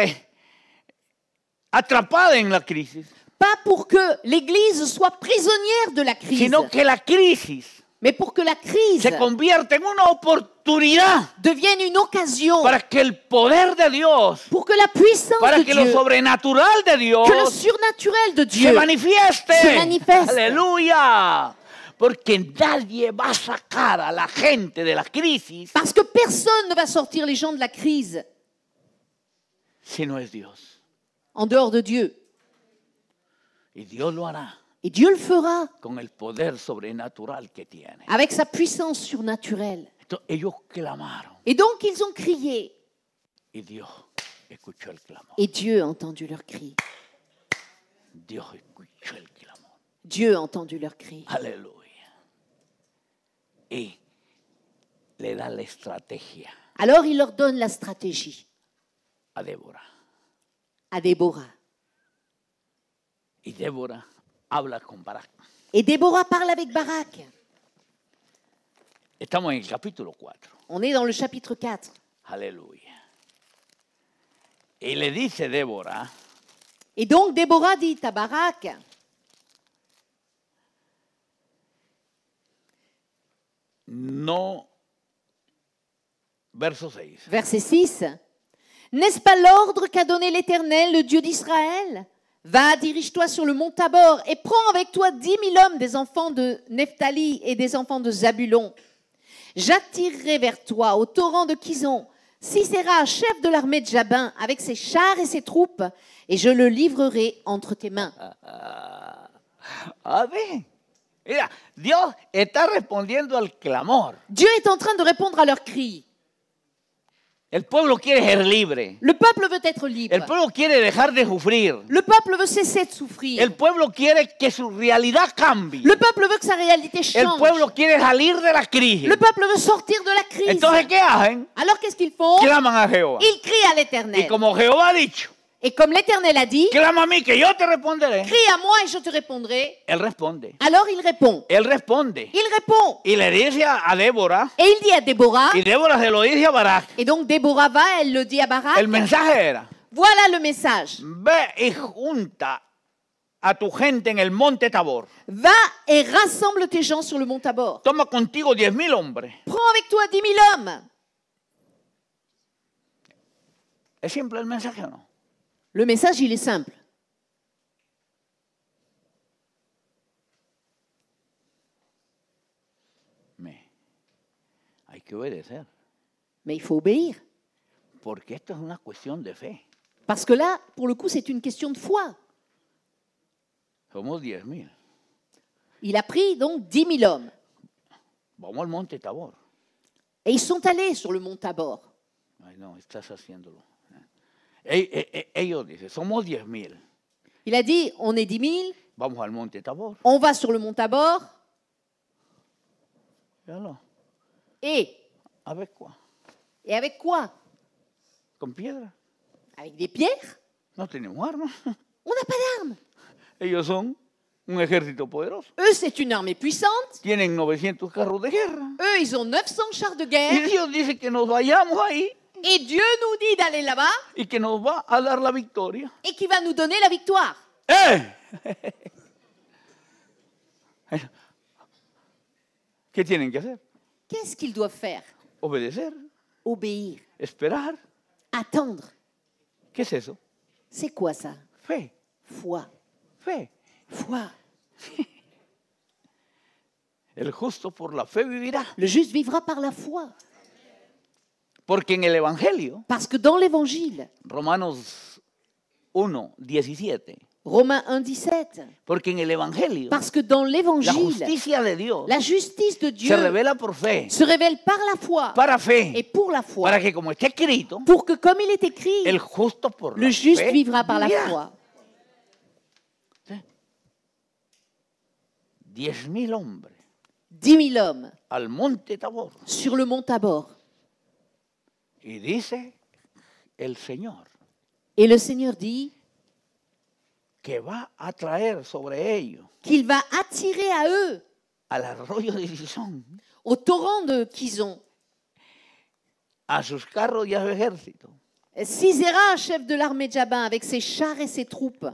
[SPEAKER 1] atrapada en la crisis. Pas pour que l'Église soit prisonnière de la crise, Sino que la crisis mais pour que la crise se convierta en una oportunidad devienne une occasion para que el poder de Dios pour que la puissance para que lo sobrenatural de Dios que lo
[SPEAKER 2] surnaturel de Dieu se manifieste se manifeste.
[SPEAKER 1] aleluya porque nadie
[SPEAKER 2] va a sacar a la gente de la crisis parce que personne ne va sortir les gens de la crise
[SPEAKER 1] si no es Dios
[SPEAKER 2] en dehors de Dieu. Et Dieu le fera avec sa puissance surnaturelle. Et donc ils ont crié
[SPEAKER 1] Dieu clamor.
[SPEAKER 2] et Dieu a entendu leur cri. Dieu a entendu leur cri.
[SPEAKER 1] Alléluia. Et le
[SPEAKER 2] Alors il leur donne la stratégie à à Déborah.
[SPEAKER 1] Et Déborah parle
[SPEAKER 2] avec Barak. en On est dans le chapitre 4.
[SPEAKER 1] Alléluia. Et le dice Débora,
[SPEAKER 2] Et donc Déborah dit à Barak,
[SPEAKER 1] Non. Verset 6, verset
[SPEAKER 2] 6, n'est-ce pas l'ordre qu'a donné l'Éternel, le Dieu d'Israël Va, dirige-toi sur le mont Tabor et prends avec toi dix mille hommes des enfants de Nephtali et des enfants de Zabulon. J'attirerai vers toi au torrent de Kizon Sisera, chef de l'armée de Jabin, avec ses chars et ses troupes, et je le livrerai entre tes mains.
[SPEAKER 1] Mira, clamor. Dieu est en train de répondre à leur cri. El pueblo quiere ser libre. Le peuple veut être libre. El pueblo quiere dejar de sufrir. Le peuple veut cesser de souffrir. El pueblo quiere que su realidad cambie. Le peuple veut que sa réalité change. El pueblo quiere salir de la crisis. Le peuple veut sortir de la crise. Entonces, ¿qué hacen? Alors, qu'est-ce qu'ils font? Claman a Jehová. Ils
[SPEAKER 2] crient à l'Éternel. Y como Jehová
[SPEAKER 1] ha dicho, Et comme l'Éternel a dit, clama a que yo te responderé. Crie
[SPEAKER 2] à moi et je te répondrai. Elle répond. Alors il
[SPEAKER 1] répond. Elle répond. Il répond. Il le dit à Débora.
[SPEAKER 2] Et il dit à Débora. Et Débora se
[SPEAKER 1] le dit à Barak.
[SPEAKER 2] Et donc Débora va, elle
[SPEAKER 1] le dit à Barak. Le message era. Voilà le message. Ve y junta a tu gente en el monte Tabor. Va et rassemble tes gens sur le mont Tabor. Toma contigo diez mil hombres. Prends avec toi dix mille hommes. ¿Es simple el mensaje o no?
[SPEAKER 2] Le message, il est simple.
[SPEAKER 1] Mais, hay que obedecer. Mais il faut obéir. Porque esto es una cuestión de fe.
[SPEAKER 2] Parce que là, pour le coup, c'est une question de foi.
[SPEAKER 1] Somos 10 000.
[SPEAKER 2] Il a pris donc 10 000 hommes. Vamos al monte Tabor. Et ils sont allés sur le mont Tabor.
[SPEAKER 1] Ay, no, estás haciéndolo ellos dicen, somos 10 mil. Il a dit, on est 10 000, Vamos al monte Tabor. on va sur le mont Tabor, Et alors? et, Avec quoi? et avec quoi Con piedra. Avec des pierres No tenemos armas. On n'a pas d'armes. Ellos son un ejército poderoso. Eux, c'est une armée puissante. Tienen 900 carros de guerra. Eux, ils ont 900 chars de guerre. Y Dios dice que nos vayamos ahí et Dieu nous
[SPEAKER 2] dit d'aller là-bas.
[SPEAKER 1] et qui nous va à dar la victoria.
[SPEAKER 2] Et qui va nous donner la victoire.
[SPEAKER 1] eh que hacer?
[SPEAKER 2] Qu'est-ce qu'ils doivent faire?
[SPEAKER 1] Obedecer. Obéir. Esperar. Attendre. qu'est-ce eso? C'est quoi ça? Fe.
[SPEAKER 2] Foi. Fe. Foi.
[SPEAKER 1] El justo por la fe vivirá. Le juste vivra par la foi. Parce que dans l'évangile, Romanos 1, 17, Romains 1, 17, parce
[SPEAKER 2] que dans l'évangile, la justice de Dieu se se révèle par la foi
[SPEAKER 1] para et pour la foi, para que pour que comme il est écrit, le juste vivra par la foi. 10 000 Dix hommes al monte sur le mont Tabor y dice el Señor. Et le Seigneur dit que va a traer sobre ellos
[SPEAKER 2] qu'il va attirer à eux
[SPEAKER 1] al arroyo de Gison
[SPEAKER 2] au torrent de Kizon
[SPEAKER 1] a sus carros y a su ejército
[SPEAKER 2] Sisera, chef de l'armée de Jabin, avec ses chars et ses troupes,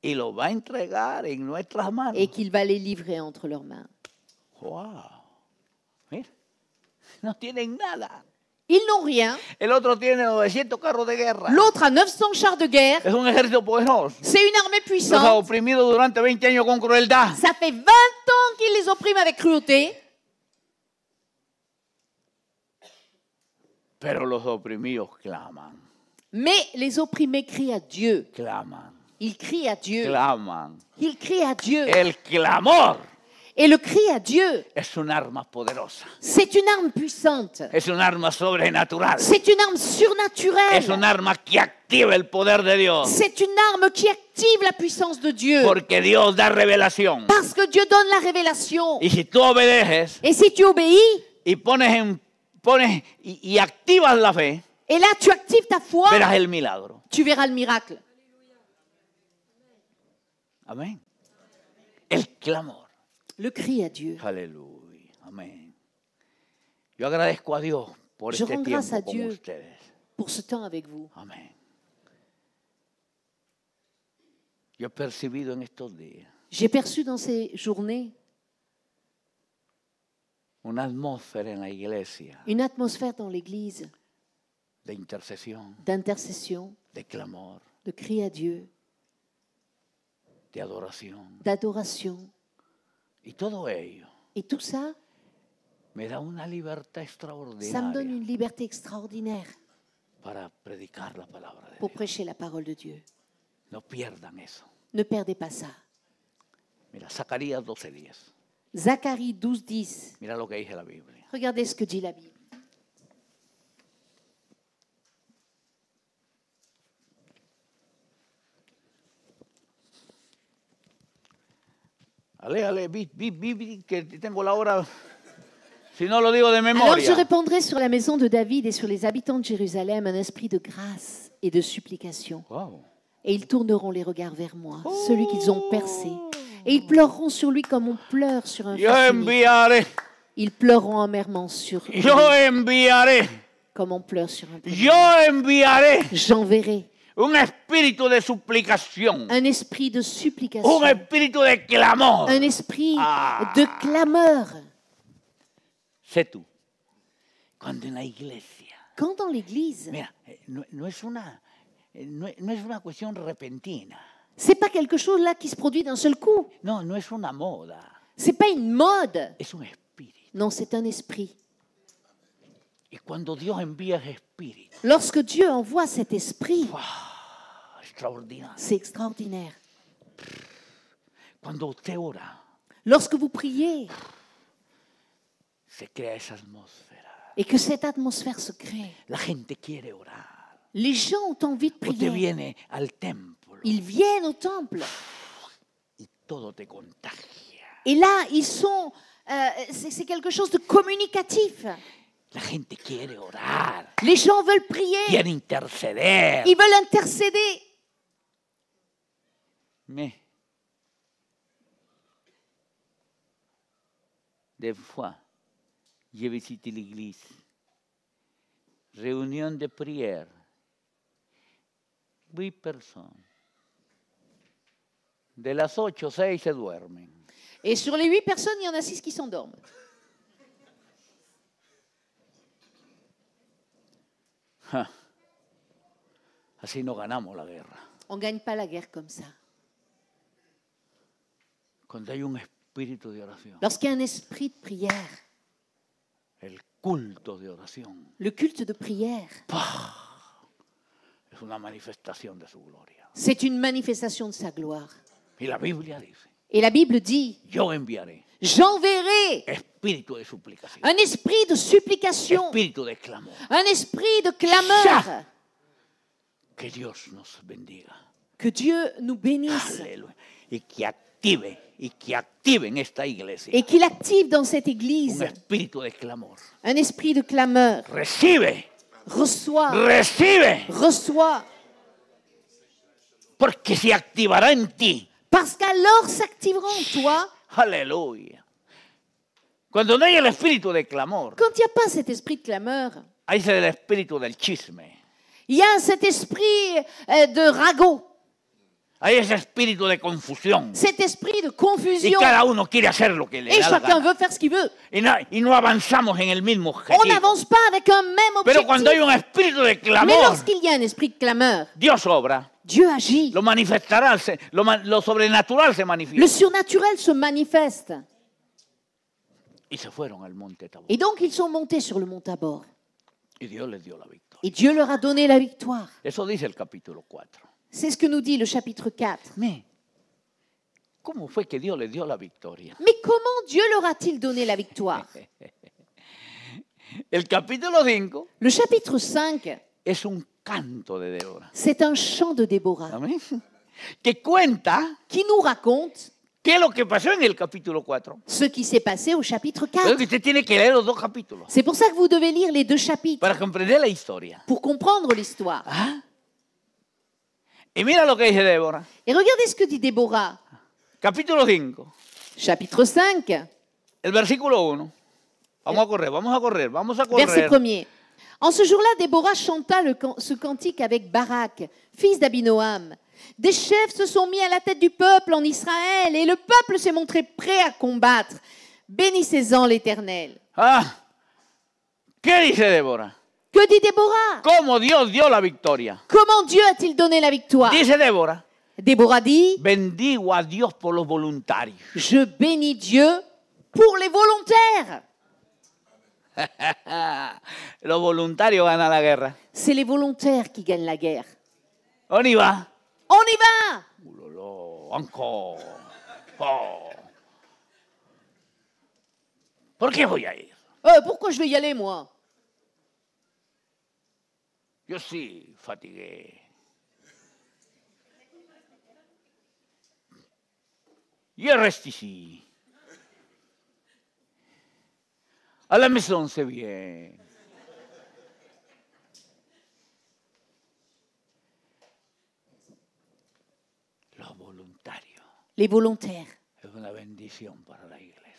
[SPEAKER 2] y lo
[SPEAKER 1] va a entregar en nuestras manos. et qu'il va les livrer entre leurs mains. Wow. Mira, no tienen nada. Ils n'ont rien. L'autre a 900 chars de guerre. C'est une armée puissante. 20 Ça fait 20 ans qu'ils les oppriment avec cruauté.
[SPEAKER 2] Mais les opprimés crient à Dieu. Ils crient à Dieu.
[SPEAKER 1] Ils crient à Dieu. El clamor. Et le cri à Dieu, est son arme poderosa. c'est une arme puissante. Es una arma sobrenatural. C'est une arme surnaturelle. Es une arma que activa el poder de Dios. C'est
[SPEAKER 2] une arme qui active la puissance de
[SPEAKER 1] Dieu. Porque Dios da revelación.
[SPEAKER 2] Parce que Dieu donne la révélation.
[SPEAKER 1] Y si tú obedeces
[SPEAKER 2] Et si tu obéis,
[SPEAKER 1] y pones en pones y, y activas la fe,
[SPEAKER 2] et là tu actives ta foi, tu verras le miracle.
[SPEAKER 1] Amen. El clamor le cri à Dieu. Je rends grâce à Dieu
[SPEAKER 2] pour ce temps avec vous. J'ai perçu dans ces journées
[SPEAKER 1] une atmosphère
[SPEAKER 2] dans l'Église
[SPEAKER 1] d'intercession,
[SPEAKER 2] de clamor, de cri à Dieu,
[SPEAKER 1] d'adoration, y todo ello. Et tout ça, me da una libertad ça me donne
[SPEAKER 2] une liberté extraordinaire
[SPEAKER 1] para predicar la palabra de pour Dios. prêcher la parole de Dieu. No pierdan eso.
[SPEAKER 2] Ne perdez pas ça.
[SPEAKER 1] Mira, Zacarías 12:10.
[SPEAKER 2] Zacharie 12, 10.
[SPEAKER 1] Mira lo que dice la Biblia.
[SPEAKER 2] Regardez ce que dit la Bible.
[SPEAKER 1] allez, que la Sinon, de Alors je
[SPEAKER 2] répandrai sur la maison de David et sur les habitants de Jérusalem un esprit de grâce et de supplication. Et ils tourneront les regards vers moi, oh. celui qu'ils ont percé. Et ils pleureront sur lui comme on pleure sur un fils. Ils pleureront amèrement sur lui. Comme on pleure sur un Yo
[SPEAKER 1] J'enverrai. Un espíritu de supplication, Un esprit de supplication. Un espíritu de clamor. Un
[SPEAKER 2] esprit ah. de clameur.
[SPEAKER 1] C'est tout. Quand dans l'Église. Quand dans
[SPEAKER 2] l'église. Eh, Mais,
[SPEAKER 1] non, no es una, eh, no, no es una cuestión repentina. C'est pas quelque chose là qui se produit d'un seul coup. Non, no es una mode. C'est pas une mode. Es un esprit.
[SPEAKER 2] Non, c'est un esprit. Et Lorsque Dieu envoie cet esprit, c'est extraordinaire. Lorsque vous priez et que cette atmosphère se crée, La les gens ont envie de prier. al Ils viennent au temple et là, ils sont. Euh, c'est quelque chose de communicatif.
[SPEAKER 1] La gente quiere orar.
[SPEAKER 2] Les gens veulent prier.
[SPEAKER 1] Ils veulent
[SPEAKER 2] intercéder.
[SPEAKER 1] Mais des fois, j'ai visité l'église, réunion de prière, huit personnes. De las ocho, seis se duermen.
[SPEAKER 2] Et sur les huit personnes, il y en a six qui s'endorment.
[SPEAKER 1] Ah. Así no ganamos la guerra.
[SPEAKER 2] On gagne pas la guerre comme ça.
[SPEAKER 1] Cuando hay un espíritu de oración, Lorsqu'il y a
[SPEAKER 2] un esprit de prière,
[SPEAKER 1] el culto de oración
[SPEAKER 2] le culte de prière,
[SPEAKER 1] ¡pah! es una manifestación de su gloria.
[SPEAKER 2] c'est une manifestation de sa gloire.
[SPEAKER 1] Y la Biblia dice, Et
[SPEAKER 2] la Bible dit,
[SPEAKER 1] yo enviaré
[SPEAKER 2] J'enverrai un esprit de supplication.
[SPEAKER 1] Un
[SPEAKER 2] esprit de clameur. Que Dieu nous bénisse.
[SPEAKER 1] Et qu'il active et que active en esta iglesia. Et qu'il
[SPEAKER 2] active dans cette église. Un
[SPEAKER 1] esprit de clameur,
[SPEAKER 2] Un esprit de clameur.
[SPEAKER 1] Recibe.
[SPEAKER 2] Reçois. Recibe.
[SPEAKER 1] Reçois. Porque se activará en ti. Parce qu'alors s'activera en toi. Alléluia. Quand no hay el espíritu de clameur. Quand il n'y a pas cet esprit de clameur, ahí es el del chisme.
[SPEAKER 2] il y a cet esprit euh, de ragot,
[SPEAKER 1] Hay ese espíritu de confusion.
[SPEAKER 2] cet esprit de Y
[SPEAKER 1] confusion. cada uno quiere hacer lo que le Et da la gana. veut faire ce qu'il veut. Y no, y no avanzamos en el mismo On objetivo. n'avance pas avec un même Pero cuando hay un espíritu de clameur. Mais lorsqu'il
[SPEAKER 2] y a un esprit de clameur,
[SPEAKER 1] Dios obra. Dieu agit. Lo manifestará, se- lo, ma- lo sobrenatural se Le
[SPEAKER 2] surnaturel se manifeste. Et donc ils sont montés sur le mont Tabor.
[SPEAKER 1] Et
[SPEAKER 2] Dieu leur a donné la victoire. C'est ce que nous dit le chapitre 4. Mais comment Dieu leur a-t-il donné la victoire Le chapitre 5 C'est un chant de Déborah. Qui nous raconte
[SPEAKER 1] ¿Qué es lo que pasó en el capítulo 4?
[SPEAKER 2] Ce qui s'est passé au chapitre 4. C'est pour ça que vous devez lire les deux chapitres para comprender la historia. pour comprendre
[SPEAKER 1] l'histoire. ¿Ah? Y mira lo que dice Débora. Et regardez ce que
[SPEAKER 2] dit Débora.
[SPEAKER 1] Capítulo 5, chapitre 5, el versículo 1. Vamos a correr, vamos a correr, vamos a verset correr.
[SPEAKER 2] 1er. En ce jour-là, Débora chanta le ce cantique avec Barak, fils d'Abinoam, des chefs se sont mis à la tête du peuple en Israël et le peuple s'est montré prêt à combattre. Bénissez-en l'Éternel.
[SPEAKER 1] Ah, que Que dit Déborah Comment Dieu a-t-il donné la victoire Déborah dit Bendigo a Dios por los voluntarios. Je bénis Dieu pour les volontaires. los voluntarios la guerra.
[SPEAKER 2] C'est les volontaires qui gagnent la guerre. On y va. On y va Oh là
[SPEAKER 1] là, encore. Oh. Pourquoi euh,
[SPEAKER 2] pourquoi je vais y aller, moi
[SPEAKER 1] Je suis fatigué. Je reste ici. À la maison, c'est bien.
[SPEAKER 2] les volontaires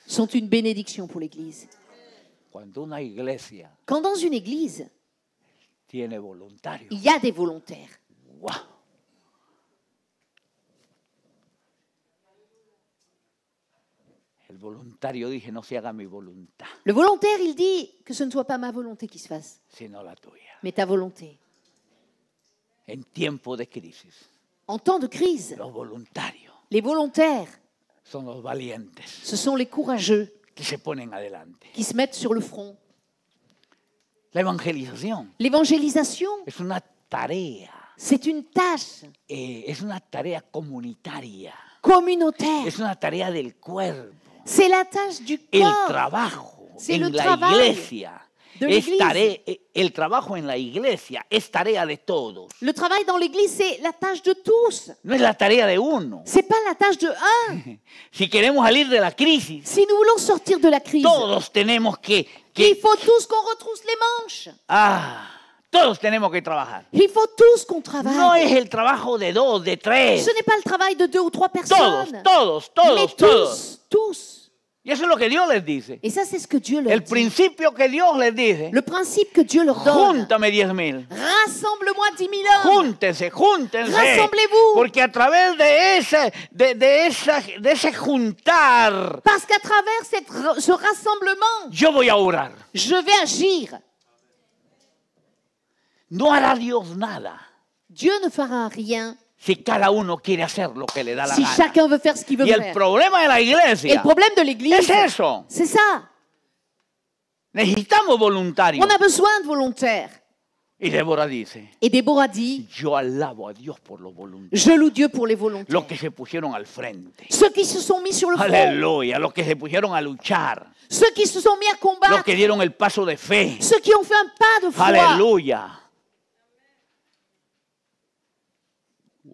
[SPEAKER 2] sont une bénédiction pour l'Église. Quand dans une Église, il y a des volontaires. Le volontaire, il dit que ce ne soit pas ma volonté qui se fasse, mais ta volonté. En temps de crise, les volontaires.
[SPEAKER 1] sont los valientes.
[SPEAKER 2] Ce sont les courageux.
[SPEAKER 1] Qui se ponen adelante. Qui se mettent sur le front. L'évangélisation. L'évangélisation. C'est une tâche. C'est une tâche. C'est une communautaire. Communautaire. C'est une tâche del cuerpo. C'est la tâche du corps. El trabajo. C'est le travail. Iglesia. Es tarea, eh, el trabajo en la iglesia es tarea de todos.
[SPEAKER 2] Le travail dans l'église, c'est la tâche de tous. No es la tarea de uno. C'est pas la tâche
[SPEAKER 1] de un. si queremos salir de la crisis. Si nous voulons sortir de la crise. Todos tenemos que, que... Il faut tous
[SPEAKER 2] qu'on retrousse les manches.
[SPEAKER 1] Ah. Todos tenemos que trabajar. Il faut tous qu'on travaille. No es el trabajo de dos, de tres. Ce
[SPEAKER 2] n'est pas le travail de deux ou trois personnes. Todos,
[SPEAKER 1] todos, todos, Mais todos. tous. Y eso es lo que Dios les dice. Et ça, c'est ce que Dieu leur El dit. principio que Dios les dice. Le principe que Dieu leur donne. Júntame diez mil.
[SPEAKER 2] Rassemble-moi 10 000
[SPEAKER 1] hommes. Júntense, júntense. Rassemblez-vous. Porque a través de ese, de, de esa, de ese juntar, Parce qu'à travers cette, ce rassemblement, yo voy a orar. je vais agir. No hará Dios nada. Dieu ne fera rien si cada uno quiere hacer lo que le da la si gana. Chacun veut faire ce qu'il veut y el problema de la iglesia. El le de la iglesia. Es eso. C'est ça. Necesitamos voluntarios. On a besoin
[SPEAKER 2] de volontaires.
[SPEAKER 1] Y Débora dice, Et Deborah dit, yo alabo a Dios por los voluntarios. je loue Dieu pour les volontaires. Los que se pusieron al frente. Ceux qui se sont mis sur le front, Aleluya, los que se pusieron a luchar. ceux qui se sont mis à
[SPEAKER 2] combattre. los que dieron
[SPEAKER 1] el paso de fe. ceux
[SPEAKER 2] qui ont fait un pas de foi. Aleluya.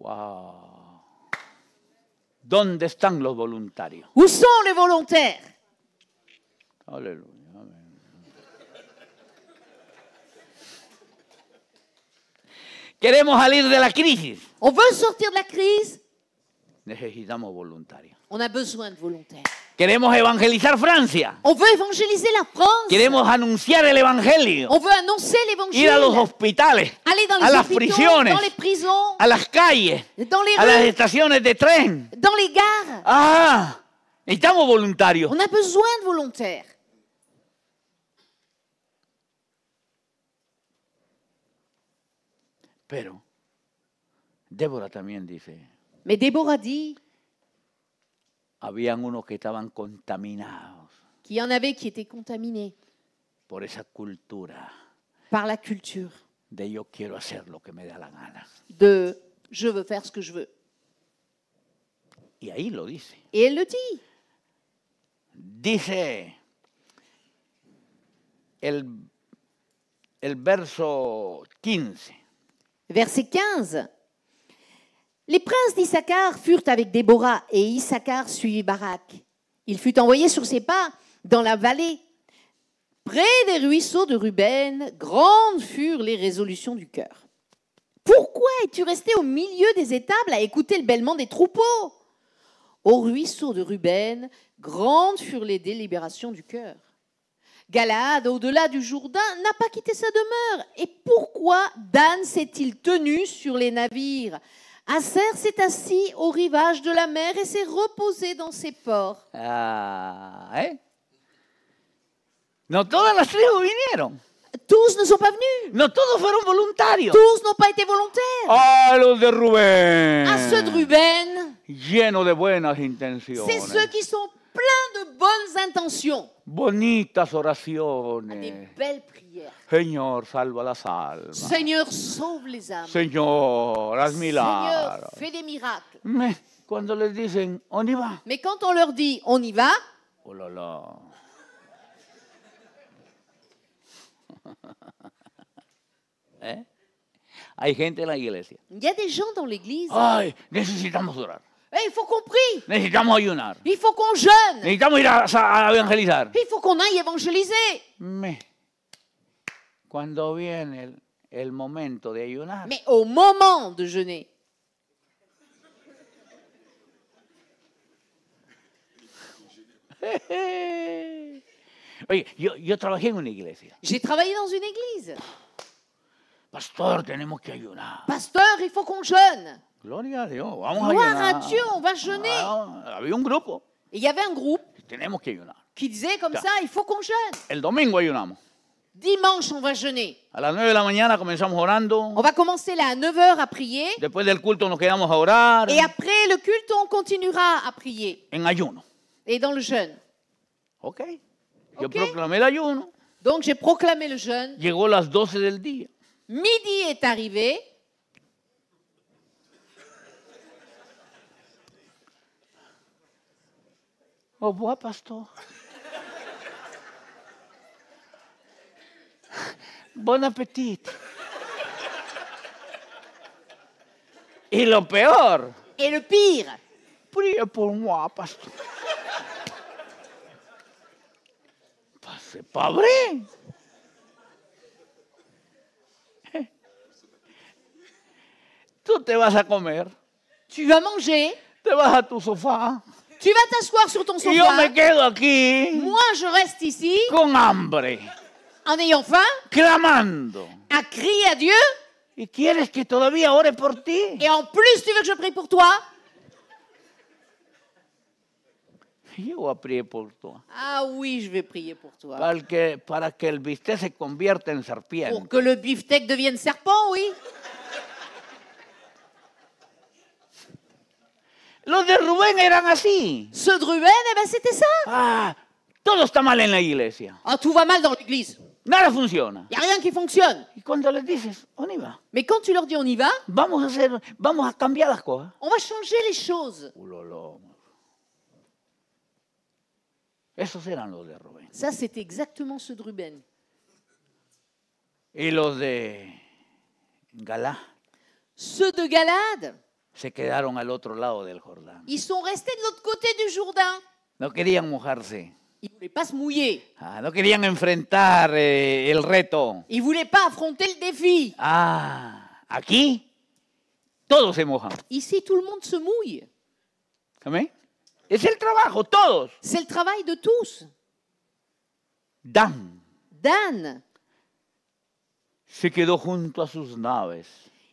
[SPEAKER 1] Wow. ¿Dónde están los voluntarios?
[SPEAKER 2] Où sont les volontaires
[SPEAKER 1] Aleluya. Queremos salir de la crisis.
[SPEAKER 2] On veut sortir de la crise
[SPEAKER 1] Necesitamos voluntarios.
[SPEAKER 2] On a besoin de volontaires.
[SPEAKER 1] Queremos evangelizar Francia. Queremos anunciar el evangelio. Ir a los hospitales. a las prisiones. A las calles. a las estaciones de tren. Dans Ah, necesitamos voluntarios. Pero Débora también dice. habían unos que estaban contaminados.
[SPEAKER 2] Qu'il y en avait qui étaient contaminés
[SPEAKER 1] por esa cultura par la culture de yo quiero hacer lo que me da la gana.
[SPEAKER 2] de je veux faire ce que je veux.
[SPEAKER 1] Y ahí lo dice.
[SPEAKER 2] Et elle le dit.
[SPEAKER 1] Dice el, el verso 15.
[SPEAKER 2] Verset 15. Les princes d'Issachar furent avec Déborah et Issachar suivit Barak. Il fut envoyé sur ses pas dans la vallée. Près des ruisseaux de Ruben, grandes furent les résolutions du cœur. Pourquoi es-tu resté au milieu des étables à écouter le bêlement des troupeaux Au ruisseau de Ruben, grandes furent les délibérations du cœur. Galaad, au-delà du Jourdain, n'a pas quitté sa demeure. Et pourquoi Dan s'est-il tenu sur les navires Aser s'est assis au rivage de la mer et s'est reposé dans ses ports.
[SPEAKER 1] Ah, eh? las vinieron. Tous ne sont pas venus. No todos fueron voluntarios. Tous n'ont
[SPEAKER 2] pas été volontaires. Ah,
[SPEAKER 1] de Rubén. À ah, ceux de Ruben. Lleno de buenas intenciones. C'est ceux
[SPEAKER 2] qui sont pleins de bonnes intentions.
[SPEAKER 1] bonitas oraciones. Des Señor, salva las almas. Seigneur,
[SPEAKER 2] sauve les âmes.
[SPEAKER 1] Señor, haz milagros.
[SPEAKER 2] Seigneur, fais des miracles.
[SPEAKER 1] Mais cuando les dicen, on y va.
[SPEAKER 2] Mais quand on leur dit, on y va.
[SPEAKER 1] Oh là là. ¿Eh? Hay gente en la iglesia.
[SPEAKER 2] Il y a des gens dans l'église. Ay,
[SPEAKER 1] necesitamos orar.
[SPEAKER 2] Eh, il faut qu'on prie.
[SPEAKER 1] Necesitamos ayunar.
[SPEAKER 2] Il faut qu'on jeûne.
[SPEAKER 1] Necesitamos ir a, a, evangelizar.
[SPEAKER 2] Il faut qu'on aille évangéliser.
[SPEAKER 1] Mais, cuando vient el, el momento de ayunar, Mais au moment de jeûner, Oye, j'ai travaillé dans une église. Pastor, tenemos que ayunar.
[SPEAKER 2] Pasteur, il faut qu'on jeûne.
[SPEAKER 1] Gloria a Dios, vamos Gloire à Dieu, on va jeûner. Ah, había un grupo Et y avait un groupe tenemos que ayunar. qui
[SPEAKER 2] disait comme ça, il faut qu'on jeûne.
[SPEAKER 1] El domingo ayunamos.
[SPEAKER 2] Dimanche, on va jeûner.
[SPEAKER 1] A las 9 de la mañana comenzamos orando. On va
[SPEAKER 2] commencer là à 9h à prier.
[SPEAKER 1] Después del culto nos quedamos a orar Et
[SPEAKER 2] après le culte, on continuera à prier. en ayuno. Et dans le jeûne.
[SPEAKER 1] Ok. Yo Ok. proclamé el ayuno. Donc j'ai proclamé le jeûne. Llegó las 12 del día.
[SPEAKER 2] Midi est arrivé.
[SPEAKER 1] Au pasteur. Bon appétit. Et le pire. Et le pire. Prie pour moi, pasteur. Bah, c'est pas vrai. Tu te vas à comer. Tu vas manger. Tu vas à ton
[SPEAKER 2] sofa. Tu vas t'asseoir sur ton sofa. Moi, je reste ici. Con
[SPEAKER 1] hambre. En ayant faim. Clamando. À
[SPEAKER 2] crier à Dieu. Et en plus, tu veux que je prie pour toi.
[SPEAKER 1] Yo toi.
[SPEAKER 2] Ah oui, je vais prier pour toi. Pour
[SPEAKER 1] que le
[SPEAKER 2] beefsteak devienne serpent, oui.
[SPEAKER 1] Los de Rubén eran así. Ceux de Ruben, eh ben, c'était ça. Ah, todo está mal en la iglesia. Ah, tout va mal dans l'église. Nada funciona. Il n'y a rien qui fonctionne. Y cuando les dices, on y va. Mais quand tu leur dis on y va, Vamos a hacer, vamos a cambiar las cosas. on va changer les choses.
[SPEAKER 2] Ulolo. Uh,
[SPEAKER 1] Esos eran los de Rubén. Ça, c'était exactement
[SPEAKER 2] ceux de Ruben.
[SPEAKER 1] Y los de Galad
[SPEAKER 2] Ceux de Galade,
[SPEAKER 1] se quedaron al otro lado del Jordán.
[SPEAKER 2] Ils sont restés de l'autre côté du Jourdain.
[SPEAKER 1] No querían mojarse.
[SPEAKER 2] Ils voulaient pas se mouiller.
[SPEAKER 1] Ah, no querían enfrentar eh, el reto.
[SPEAKER 2] Ils voulaient pas affronter le défi.
[SPEAKER 1] Ah, aquí todos se mojan.
[SPEAKER 2] Ici, tout le monde se mouille. Amén. Es el trabajo, todos. C'est le travail de tous. Dan Dan,
[SPEAKER 1] se quedó junto a sus naves.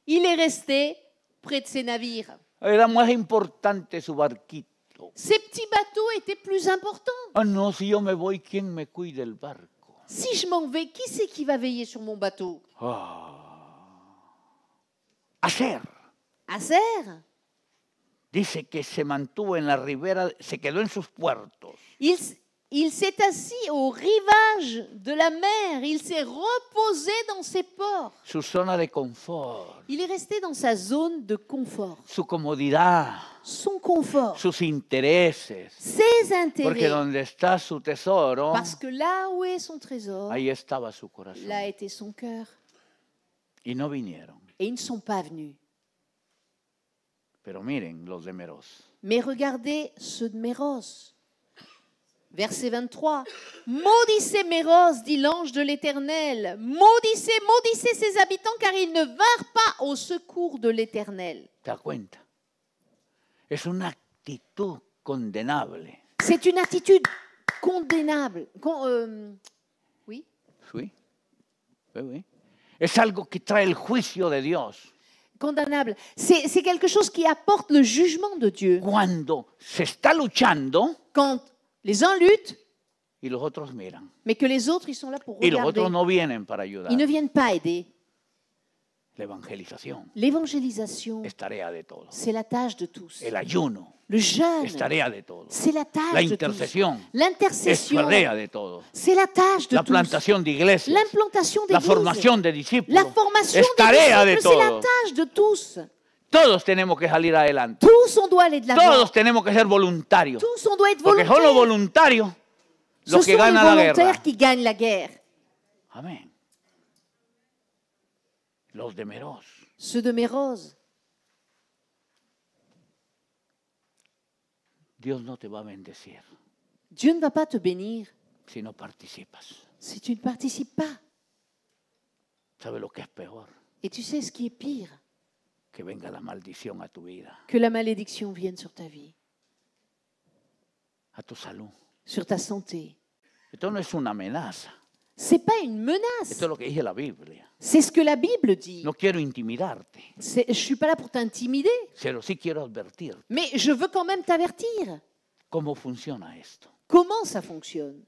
[SPEAKER 2] il est resté près de ces navires.
[SPEAKER 1] Era más importante su barquito.
[SPEAKER 2] Ces petits bateaux étaient plus importants.
[SPEAKER 1] Ah non, si yo me voy, ¿quién me cuida el barco?
[SPEAKER 2] Si je m'en vais, qui c'est qui va veiller sur mon bateau
[SPEAKER 1] Ah. Acer. Acer. dice que se mantuvo en la ribera, se quedó en sus puertos.
[SPEAKER 2] Il s'est assis au rivage de la mer, il s'est reposé dans ses ports. Il est resté dans sa zone de confort.
[SPEAKER 1] Su Son confort. Ses intérêts. Parce
[SPEAKER 2] que là où est son trésor, là était son cœur. Et ils ne sont pas venus. Mais regardez ceux de Méros. Verset 23. Maudissez roses, dit l'ange de l'Éternel. Maudissez, maudissez ses habitants, car ils ne vinrent pas au secours de l'Éternel.
[SPEAKER 1] C'est une attitude condamnable.
[SPEAKER 2] C'est une attitude condamnable. Euh, oui.
[SPEAKER 1] Oui. Oui, oui. algo que trae el juicio de Dios.
[SPEAKER 2] Condamnable. C'est quelque chose qui apporte le jugement de Dieu. Cuando se
[SPEAKER 1] está luchando, quand les uns luttent, y los otros miran.
[SPEAKER 2] mais que les autres, ils sont là pour Y los regarder. otros no
[SPEAKER 1] vienen para ayudar. Ils
[SPEAKER 2] ne viennent pas aider.
[SPEAKER 1] L'évangélisation.
[SPEAKER 2] L'évangélisation, c'est la tâche de tous. El ayuno Le jeûne,
[SPEAKER 1] c'est la tâche de tous. intercesión
[SPEAKER 2] L'intercession, c'est la tâche de
[SPEAKER 1] tous. plantación de iglesias,
[SPEAKER 2] L'implantation des la formation
[SPEAKER 1] de disciples. La formation des de disciples, c'est la
[SPEAKER 2] tâche de tous.
[SPEAKER 1] Todos tenemos que salir adelante.
[SPEAKER 2] Todos
[SPEAKER 1] tenemos que ser voluntarios. Tous on doit Porque son los voluntarios que ganan la guerra. la Amén. Los de Meroz. Ceux de Dios no te va a bendecir.
[SPEAKER 2] Dieu ne va pas te bénir
[SPEAKER 1] si no participas.
[SPEAKER 2] Si tú ne participes pas.
[SPEAKER 1] ¿Sabes lo que es peor?
[SPEAKER 2] Y tú sais ce qui est pire
[SPEAKER 1] que la
[SPEAKER 2] que la malédiction vienne sur ta vie,
[SPEAKER 1] a tu salud. sur ta santé. Esto no C'est pas une menace. C'est ce que la Bible dit. No quiero
[SPEAKER 2] Je suis pas là pour t'intimider, mais je veux quand même t'avertir.
[SPEAKER 1] Comment ça
[SPEAKER 2] fonctionne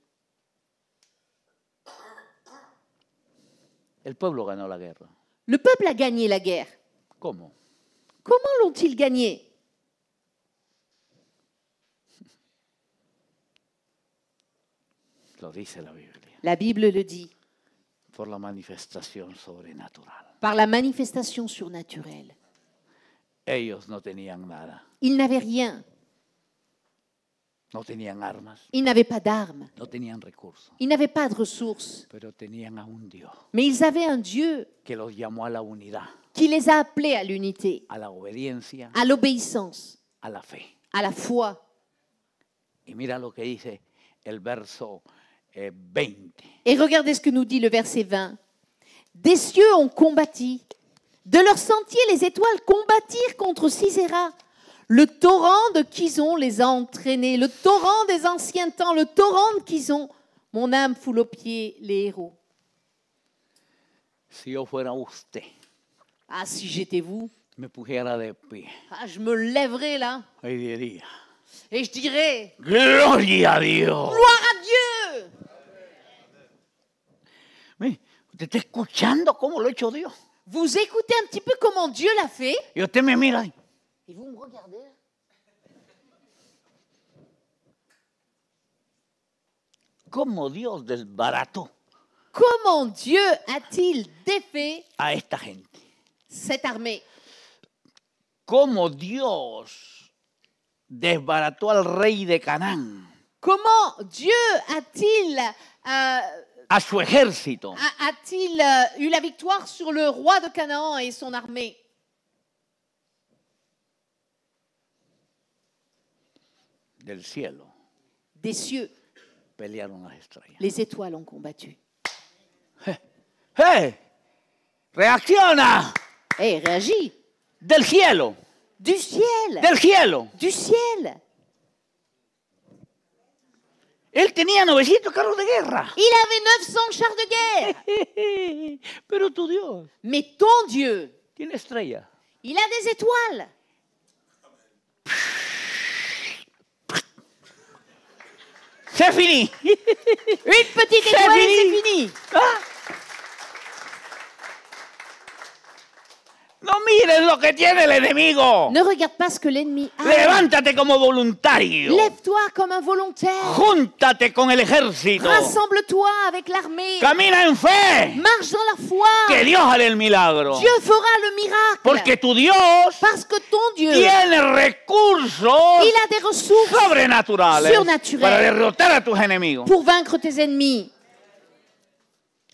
[SPEAKER 1] la
[SPEAKER 2] Le peuple a gagné la guerre. Comment Comment l'ont-ils gagné La Bible le dit. Par la manifestation surnaturelle.
[SPEAKER 1] Ils
[SPEAKER 2] n'avaient rien. Ils n'avaient pas d'armes. Ils n'avaient pas de ressources. Mais ils avaient un Dieu qui les a appelés à l'unité, à l'obéissance, la à la foi. Eh, Et regardez ce que nous dit le verset 20. Des cieux ont combattu. De leur sentier, les étoiles combattirent contre Cisera. Le torrent de Kison les a entraînés. Le torrent des anciens temps, le torrent de Kison. Mon âme foule aux pieds les héros.
[SPEAKER 1] Si yo fuera ah, si j'étais vous. je
[SPEAKER 2] me ah, lèverais là.
[SPEAKER 1] Et
[SPEAKER 2] je dirais.
[SPEAKER 1] Gloria a Dios. Gloire à Dieu.
[SPEAKER 2] Mais, vous êtes Vous écoutez un petit peu comment Dieu l'a fait.
[SPEAKER 1] Et vous me regardez. Comment Dieu barato
[SPEAKER 2] Comment Dieu a-t-il défait à cette gente cette armée.
[SPEAKER 1] Comment Dieu desbarató al rey de Canaan?
[SPEAKER 2] Comment Dieu a-t-il euh,
[SPEAKER 1] a su ejército.
[SPEAKER 2] A-t-il euh, eu la victoire sur le roi de Canaan et son armée
[SPEAKER 1] Del cielo. Des cieux. Pelearon las estrellas.
[SPEAKER 2] Les étoiles ont combattu.
[SPEAKER 1] Hey, ¡Eh! ¡Eh! réactionne Hey, eh, réagis. Del cielo. Du ciel. Del cielo. Du ciel. Il tenía 900 carros de guerra.
[SPEAKER 2] Il avait 900 chars de guerre. Pero tu Dios Mais ton Dieu. Tiene estrella. Il a des étoiles.
[SPEAKER 1] C'est fini. Une petite étoile, c'est fini. Ah.
[SPEAKER 2] No mires lo que tiene el enemigo. Ne regarde
[SPEAKER 1] pas ce que l'ennemi a. Levántate como voluntario.
[SPEAKER 2] Lève-toi comme un volontaire.
[SPEAKER 1] Júntate con el ejército.
[SPEAKER 2] Rassemble-toi avec l'armée. Camina en fe. Marche dans la foi. Que Dios hará el
[SPEAKER 1] milagro. Dieu
[SPEAKER 2] fera le miracle.
[SPEAKER 1] Porque tu Dios
[SPEAKER 2] Parce que ton Dieu tiene
[SPEAKER 1] recursos Il a des ressources sobrenaturales surnaturelles para derrotar a tus enemigos. Pour
[SPEAKER 2] vaincre tes ennemis.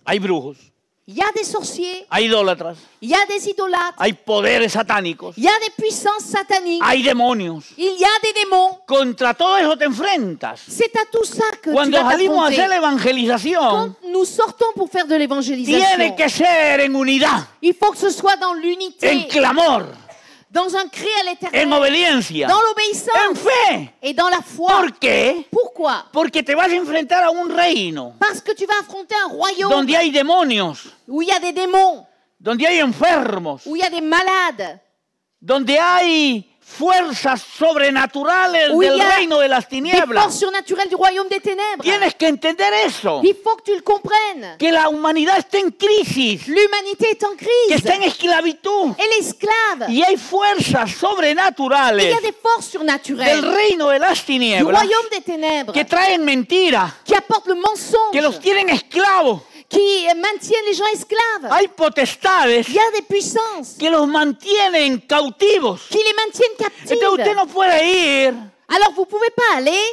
[SPEAKER 1] Hay brujos.
[SPEAKER 2] Il des sorciers.
[SPEAKER 1] Hay idólatras.
[SPEAKER 2] Il y a des idolâtres.
[SPEAKER 1] Hay poderes satánicos. Il y a des puissances sataniques. Hay demonios. Il y a des démons. Contra todo eso te enfrentas. C'est à tout ça que Cuando tu vas salimos a hacer la evangelización, Quand nous sortons pour faire de l'évangélisation, tiene que ser en unidad.
[SPEAKER 2] Il faut que ce soit dans l'unité. En clamor dans un cri à l'éternel, en obediencia, dans en fe, et dans la foi. ¿Por qué?
[SPEAKER 1] Pourquoi? Porque te vas a enfrentar a un reino, parce que tu vas
[SPEAKER 2] affronter un royaume, donde hay
[SPEAKER 1] demonios, où il y a des démons, donde hay enfermos, où il y a des malades, donde hay fuerzas sobrenaturales del reino de las tinieblas. Tienes que entender eso.
[SPEAKER 2] que la humanidad está en crisis, que está en esclavitud. Y hay fuerzas sobrenaturales del reino de las tinieblas que traen mentira, que los tienen esclavos, qui mantiennent les gens esclaves. Hay potestades Il y a des puissances que los
[SPEAKER 1] mantienen cautivos. qui les maintiennent captifs. Entonces usted no puede ir. Alors vous pouvez pas aller.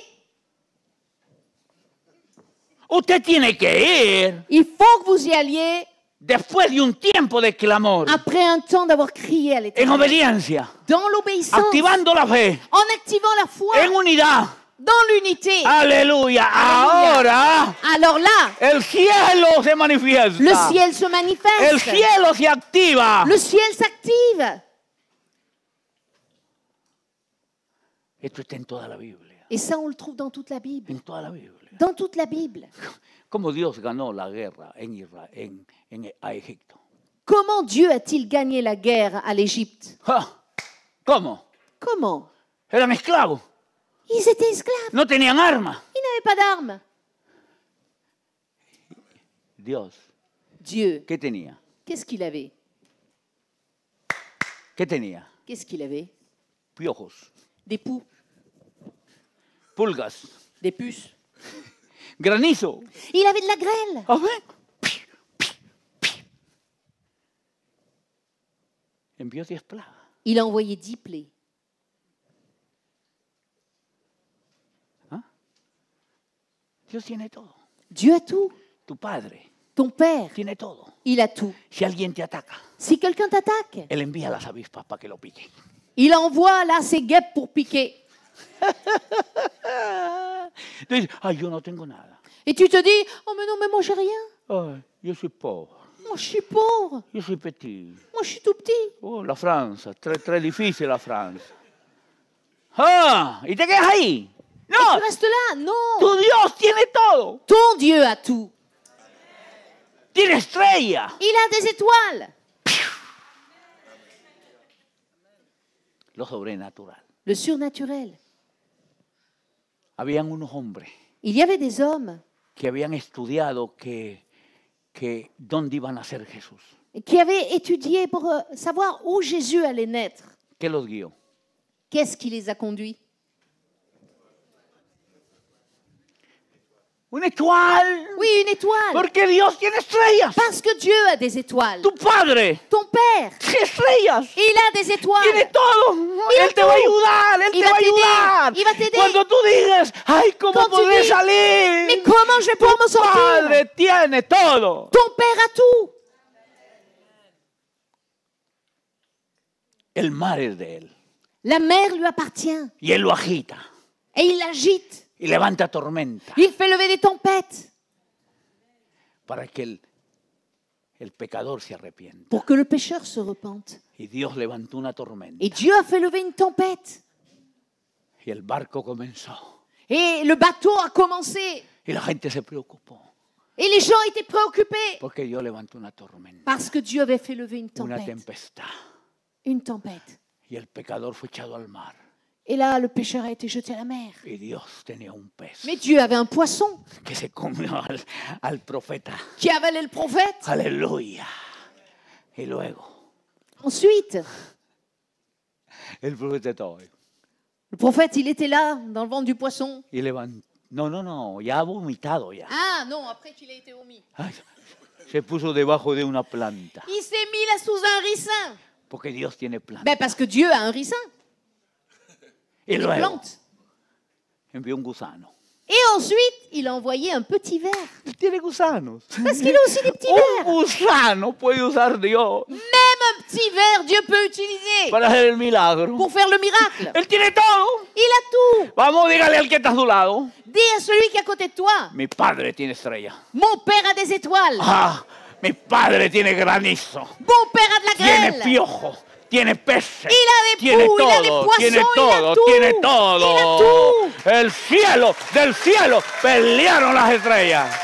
[SPEAKER 1] Usted tiene que ir. Il faut que vous y alliez. Después de un tiempo de clamor. Après un temps d'avoir
[SPEAKER 2] crié à En obediencia. Dans l'obéissance. Activando la fe. En activant la foi. En unidad. dans l'unité. Alléluia. Ahora, Alors là,
[SPEAKER 1] el cielo se manifiesta. le ciel se
[SPEAKER 2] manifeste. El cielo se
[SPEAKER 1] activa. Le ciel s'active. Et, está en toda la bible.
[SPEAKER 2] Et ça, on le trouve dans toute la Bible. En toda la Dans toute la Bible.
[SPEAKER 1] Comment Dieu a gagné la guerre en Israël, en, en, a
[SPEAKER 2] Comment Dieu a-t-il gagné la guerre
[SPEAKER 1] à l'Égypte ah, Comment Comment Eran esclavos. Ils étaient esclaves. Ils n'avaient pas d'armes. Dieu. Dieu. Qu'est-ce qu'il avait Qu'est-ce qu'il avait Piojos. Des poux. Pulgas. Des puces. Granizo.
[SPEAKER 2] Il avait de la grêle. Ah ouais Il a envoyé dix
[SPEAKER 1] plaies. Dios tiene todo. Dieu a tout. Tu padre. Ton père. Tiene todo. Il a tout. Si alguien te ataca. Si quelqu'un t'attaque. Él envía las avispas para que lo pique.
[SPEAKER 2] Il envoie là ses guêpes pour piquer.
[SPEAKER 1] ah, yo no tengo
[SPEAKER 2] Et tu te dis, oh mais non, mais moi j'ai rien.
[SPEAKER 1] Oh, je suis pauvre. Moi, je suis pauvre. Je suis petit. Moi, je suis tout petit. Oh, la France, très, très difficile, la France. Ah, il te quejas ahí.
[SPEAKER 2] Tu là, non. Tu Dios tiene todo. Ton Dieu a tout. Il a des étoiles.
[SPEAKER 1] Le surnaturel. Il
[SPEAKER 2] y avait des hommes. Qui avaient étudié pour euh, savoir où Jésus allait naître.
[SPEAKER 1] Qu'est-ce
[SPEAKER 2] qui les a conduits? Une étoile. Oui, une étoile. Porque Dios tiene estrellas. Parce que Dieu a des étoiles. Tu padre. Ton père. Estrellas.
[SPEAKER 1] Il a des étoiles. Tiene todo. Il él te va a ayudar. Él te va a ayudar. Il va t'aider. Cuando tú digas, ay, cómo podré salir. Mais comment je vais pouvoir me sortir? Padre tiene todo. Ton père a tout. El mar es de él.
[SPEAKER 2] La mer lui appartient.
[SPEAKER 1] Y él lo agita.
[SPEAKER 2] Et il l'agite.
[SPEAKER 1] Il levanta tormenta.
[SPEAKER 2] Il fait lever des tempêtes.
[SPEAKER 1] Para que el, el pecador se arrepienta.
[SPEAKER 2] Pour que le pécheur se repente.
[SPEAKER 1] Y Dios levantó una tormenta. Et Dieu a fait lever une tempête. Y el barco comenzó. Et le bateau a commencé. Y la gente se preocupó. Et les gens étaient
[SPEAKER 2] préoccupés.
[SPEAKER 1] Porque Dios levantó una tormenta.
[SPEAKER 2] Parce que Dieu avait fait lever une tempête. Una tempestad. Une tempête.
[SPEAKER 1] Y el pecador fue echado al mar.
[SPEAKER 2] Et là, le pêcheur a été jeté à la mer. Mais Dieu avait un poisson
[SPEAKER 1] Que c'est al, profeta.
[SPEAKER 2] qui avalait le prophète. Alléluia. Et luego. Ensuite, le prophète, il était là, dans le ventre
[SPEAKER 1] du poisson. Il est Non, non, non, il a vomitado ya.
[SPEAKER 2] Ah, non, après qu'il ait été vomi.
[SPEAKER 1] Se puso debajo de una planta.
[SPEAKER 2] Il s'est mis là sous un ricin.
[SPEAKER 1] Porque Dios tiene planta. Ben,
[SPEAKER 2] parce que Dieu a un ricin. Il les
[SPEAKER 1] Il Envió un gusano.
[SPEAKER 2] Et ensuite, il a envoyé un petit ver. Il tiene gusanos.
[SPEAKER 1] Parce qu'il a aussi des petits verres. Un gusano puede user Dieu. Même
[SPEAKER 2] un
[SPEAKER 1] petit ver, Dieu peut utiliser. Para hacer el milagro. Pour faire le miracle. Él tire tout. Il a tout. Vamos, dígale al que está a tu lado.
[SPEAKER 2] Dis à celui qui est à côté de toi.
[SPEAKER 1] Mi padre tiene estrella.
[SPEAKER 2] Mon père a des étoiles. Ah,
[SPEAKER 1] mi padre tiene granizo.
[SPEAKER 2] Mon père a de la grêle. Tiene
[SPEAKER 1] piojos. tiene peces. Y la de pu, tiene todo, y la de poisson, tiene todo, y tiene todo. Y la El cielo, del cielo pelearon las estrellas.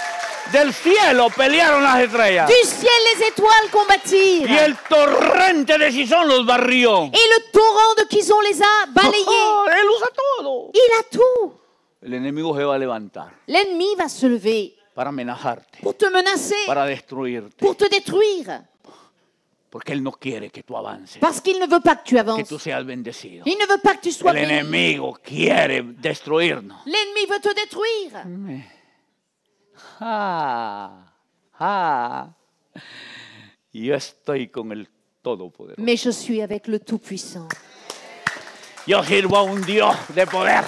[SPEAKER 1] Del cielo pelearon las estrellas. Du ciel les étoiles combattirent. Y el torrente de Sison los barrió. Et
[SPEAKER 2] le torrent de Kison les a balayés. oh, él usa todo. Il a tout.
[SPEAKER 1] El enemigo se va a levantar.
[SPEAKER 2] L'ennemi va se lever.
[SPEAKER 1] Para amenazarte. Pour te menacer. Para destruirte. Pour
[SPEAKER 2] te détruire.
[SPEAKER 1] Porque él no quiere que tú avances. Parce qu'il ne veut pas que tu avances. Que avances. tú seas bendecido. Il ne veut pas que tu sois El béni. enemigo quiere destruirnos.
[SPEAKER 2] L'ennemi veut te détruire. Ah, ah.
[SPEAKER 1] Yo estoy con el Todopoderoso. Mais
[SPEAKER 2] je suis avec le Tout-Puissant.
[SPEAKER 1] Yo sirvo a un Dios de poder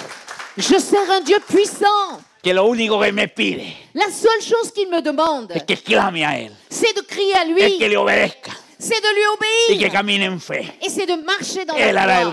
[SPEAKER 2] Je sers un Dieu puissant.
[SPEAKER 1] que lo único que me pide
[SPEAKER 2] La seule chose qu'il me demande, es que
[SPEAKER 1] clame a Él,
[SPEAKER 2] c'est de crier à es lui, que le obedezca, c'est de lui obéir. Et que
[SPEAKER 1] camine en fe.
[SPEAKER 2] Et c'est de marcher dans Él la hará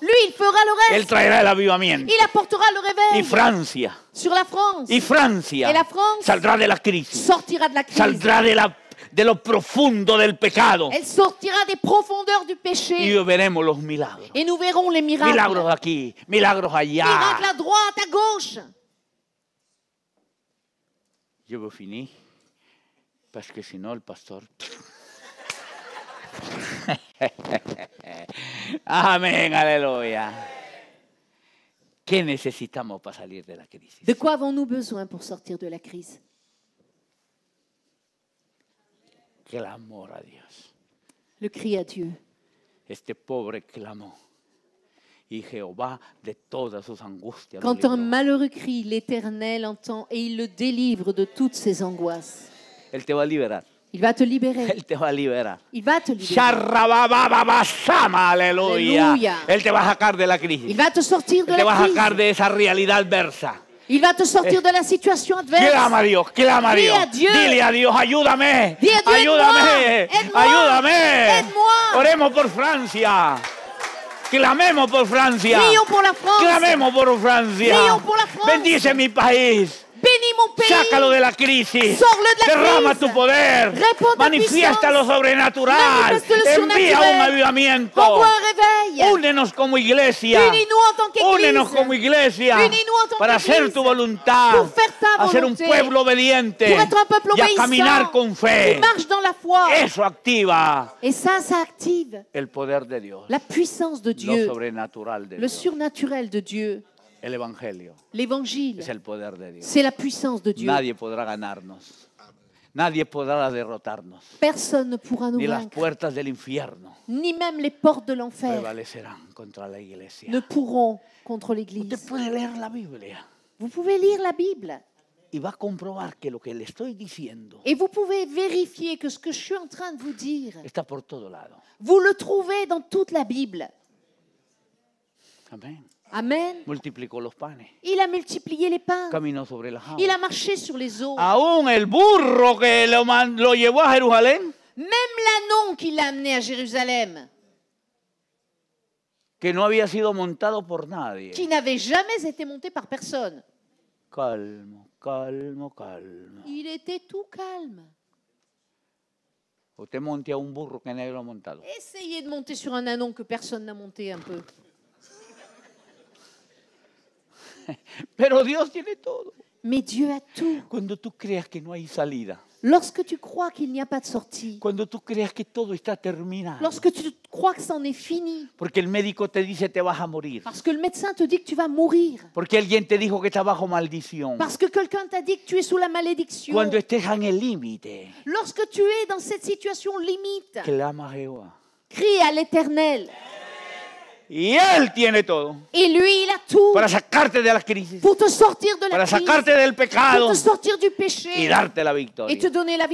[SPEAKER 2] Lui, il fera le Él reste. traerá el avivamiento. Il apportera le réveil. Et Francia. Sur la France. Y Francia Et la France saldrá de la
[SPEAKER 1] crise. sortira
[SPEAKER 2] de la crise. Saldrá de, la,
[SPEAKER 1] de lo profundo del pecado. Elle
[SPEAKER 2] sortira des profondeurs du péché. Y
[SPEAKER 1] veremos los milagros.
[SPEAKER 2] Et nous verrons les miracles. Milagros
[SPEAKER 1] aquí, milagros allá. Miracles
[SPEAKER 2] à droite, à gauche.
[SPEAKER 1] Je veux finir parce que sinon le pasteur... Amén, aleluya. ¿Qué necesitamos para salir de la crisis? De
[SPEAKER 2] quoi avons-nous besoin pour sortir de la crise
[SPEAKER 1] Clamor a Dios.
[SPEAKER 2] Le cri à Dieu.
[SPEAKER 1] Este pobre clamó. Y Jehová de todas sus angustias. Quand un
[SPEAKER 2] malheureux crie, l'Éternel entend et il le délivre de toutes ses angoisses.
[SPEAKER 1] Él te va a Il va te libérer. Él te va a liberar. Il va te libérer. Aleluya. Él te va a sacar de la crisis. Il va te sortir de Él te va a sacar de esa realidad adversa.
[SPEAKER 2] Il va te sortir eh, de la situación adversa. Clama a Dios, clama a Dios. Dile a Dios, ayúdame. Dile a Dios, ayúdame. ayúdame. Oremos
[SPEAKER 1] por Francia. Clamemos por Francia. por la Clamemos por Francia. Bendice mi país. Sácalo de la crisis. Derrama tu poder. Manifiesta lo sobrenatural. Envía un avivamiento. un réveil. Únenos como iglesia. Únenos como iglesia. para hacer tu voluntad. Para ser Hacer un pueblo obediente. Pour Y caminar con fe. Eso activa. El poder de Dios. La puissance de Dieu. Lo sobrenatural de Dios. L'évangile, c'est la puissance de Dieu. Nadie podrá ganarnos. Nadie podrá
[SPEAKER 2] Personne ne pourra nous
[SPEAKER 1] vaincre.
[SPEAKER 2] ni même les portes de l'enfer ne pourront contre l'Église.
[SPEAKER 1] Vous pouvez lire la Bible.
[SPEAKER 2] Et vous pouvez vérifier que ce que je suis en train de vous dire, vous le trouvez dans toute la Bible.
[SPEAKER 1] Amen. Il
[SPEAKER 2] a multiplié les pains. Il a marché sur les eaux.
[SPEAKER 1] même el
[SPEAKER 2] qu'il a amené à Jérusalem,
[SPEAKER 1] que sido qui
[SPEAKER 2] n'avait jamais été monté par personne. Il était tout calme. Essayez de monter sur un anon que personne n'a monté un peu.
[SPEAKER 1] Pero Dios tiene todo. Mais Dieu a tout. Cuando tú creas que no hay salida. Lorsque tu crois qu'il n'y a pas de sortie. Cuando tú creas que todo está terminado. Lorsque tu crois que c'en
[SPEAKER 2] est fini.
[SPEAKER 1] Porque el médico te dice te vas a morir. Parce que le médecin te dit que tu vas mourir. Porque alguien te dijo que estás bajo maldición. Parce
[SPEAKER 2] que quelqu'un t'a dit que tu es sous la malédiction. Cuando estés en
[SPEAKER 1] el límite.
[SPEAKER 2] Lorsque tu es dans cette situation limite.
[SPEAKER 1] Clama a Jehová. Crie à l'Éternel. Y Él tiene todo. Et lui, il a tout. Para sacarte de las crisis. Pour te sortir de la para crise. Para sacarte del pecado. Pour te sortir du péché. Y darte la victoria. Et te donner la victoria.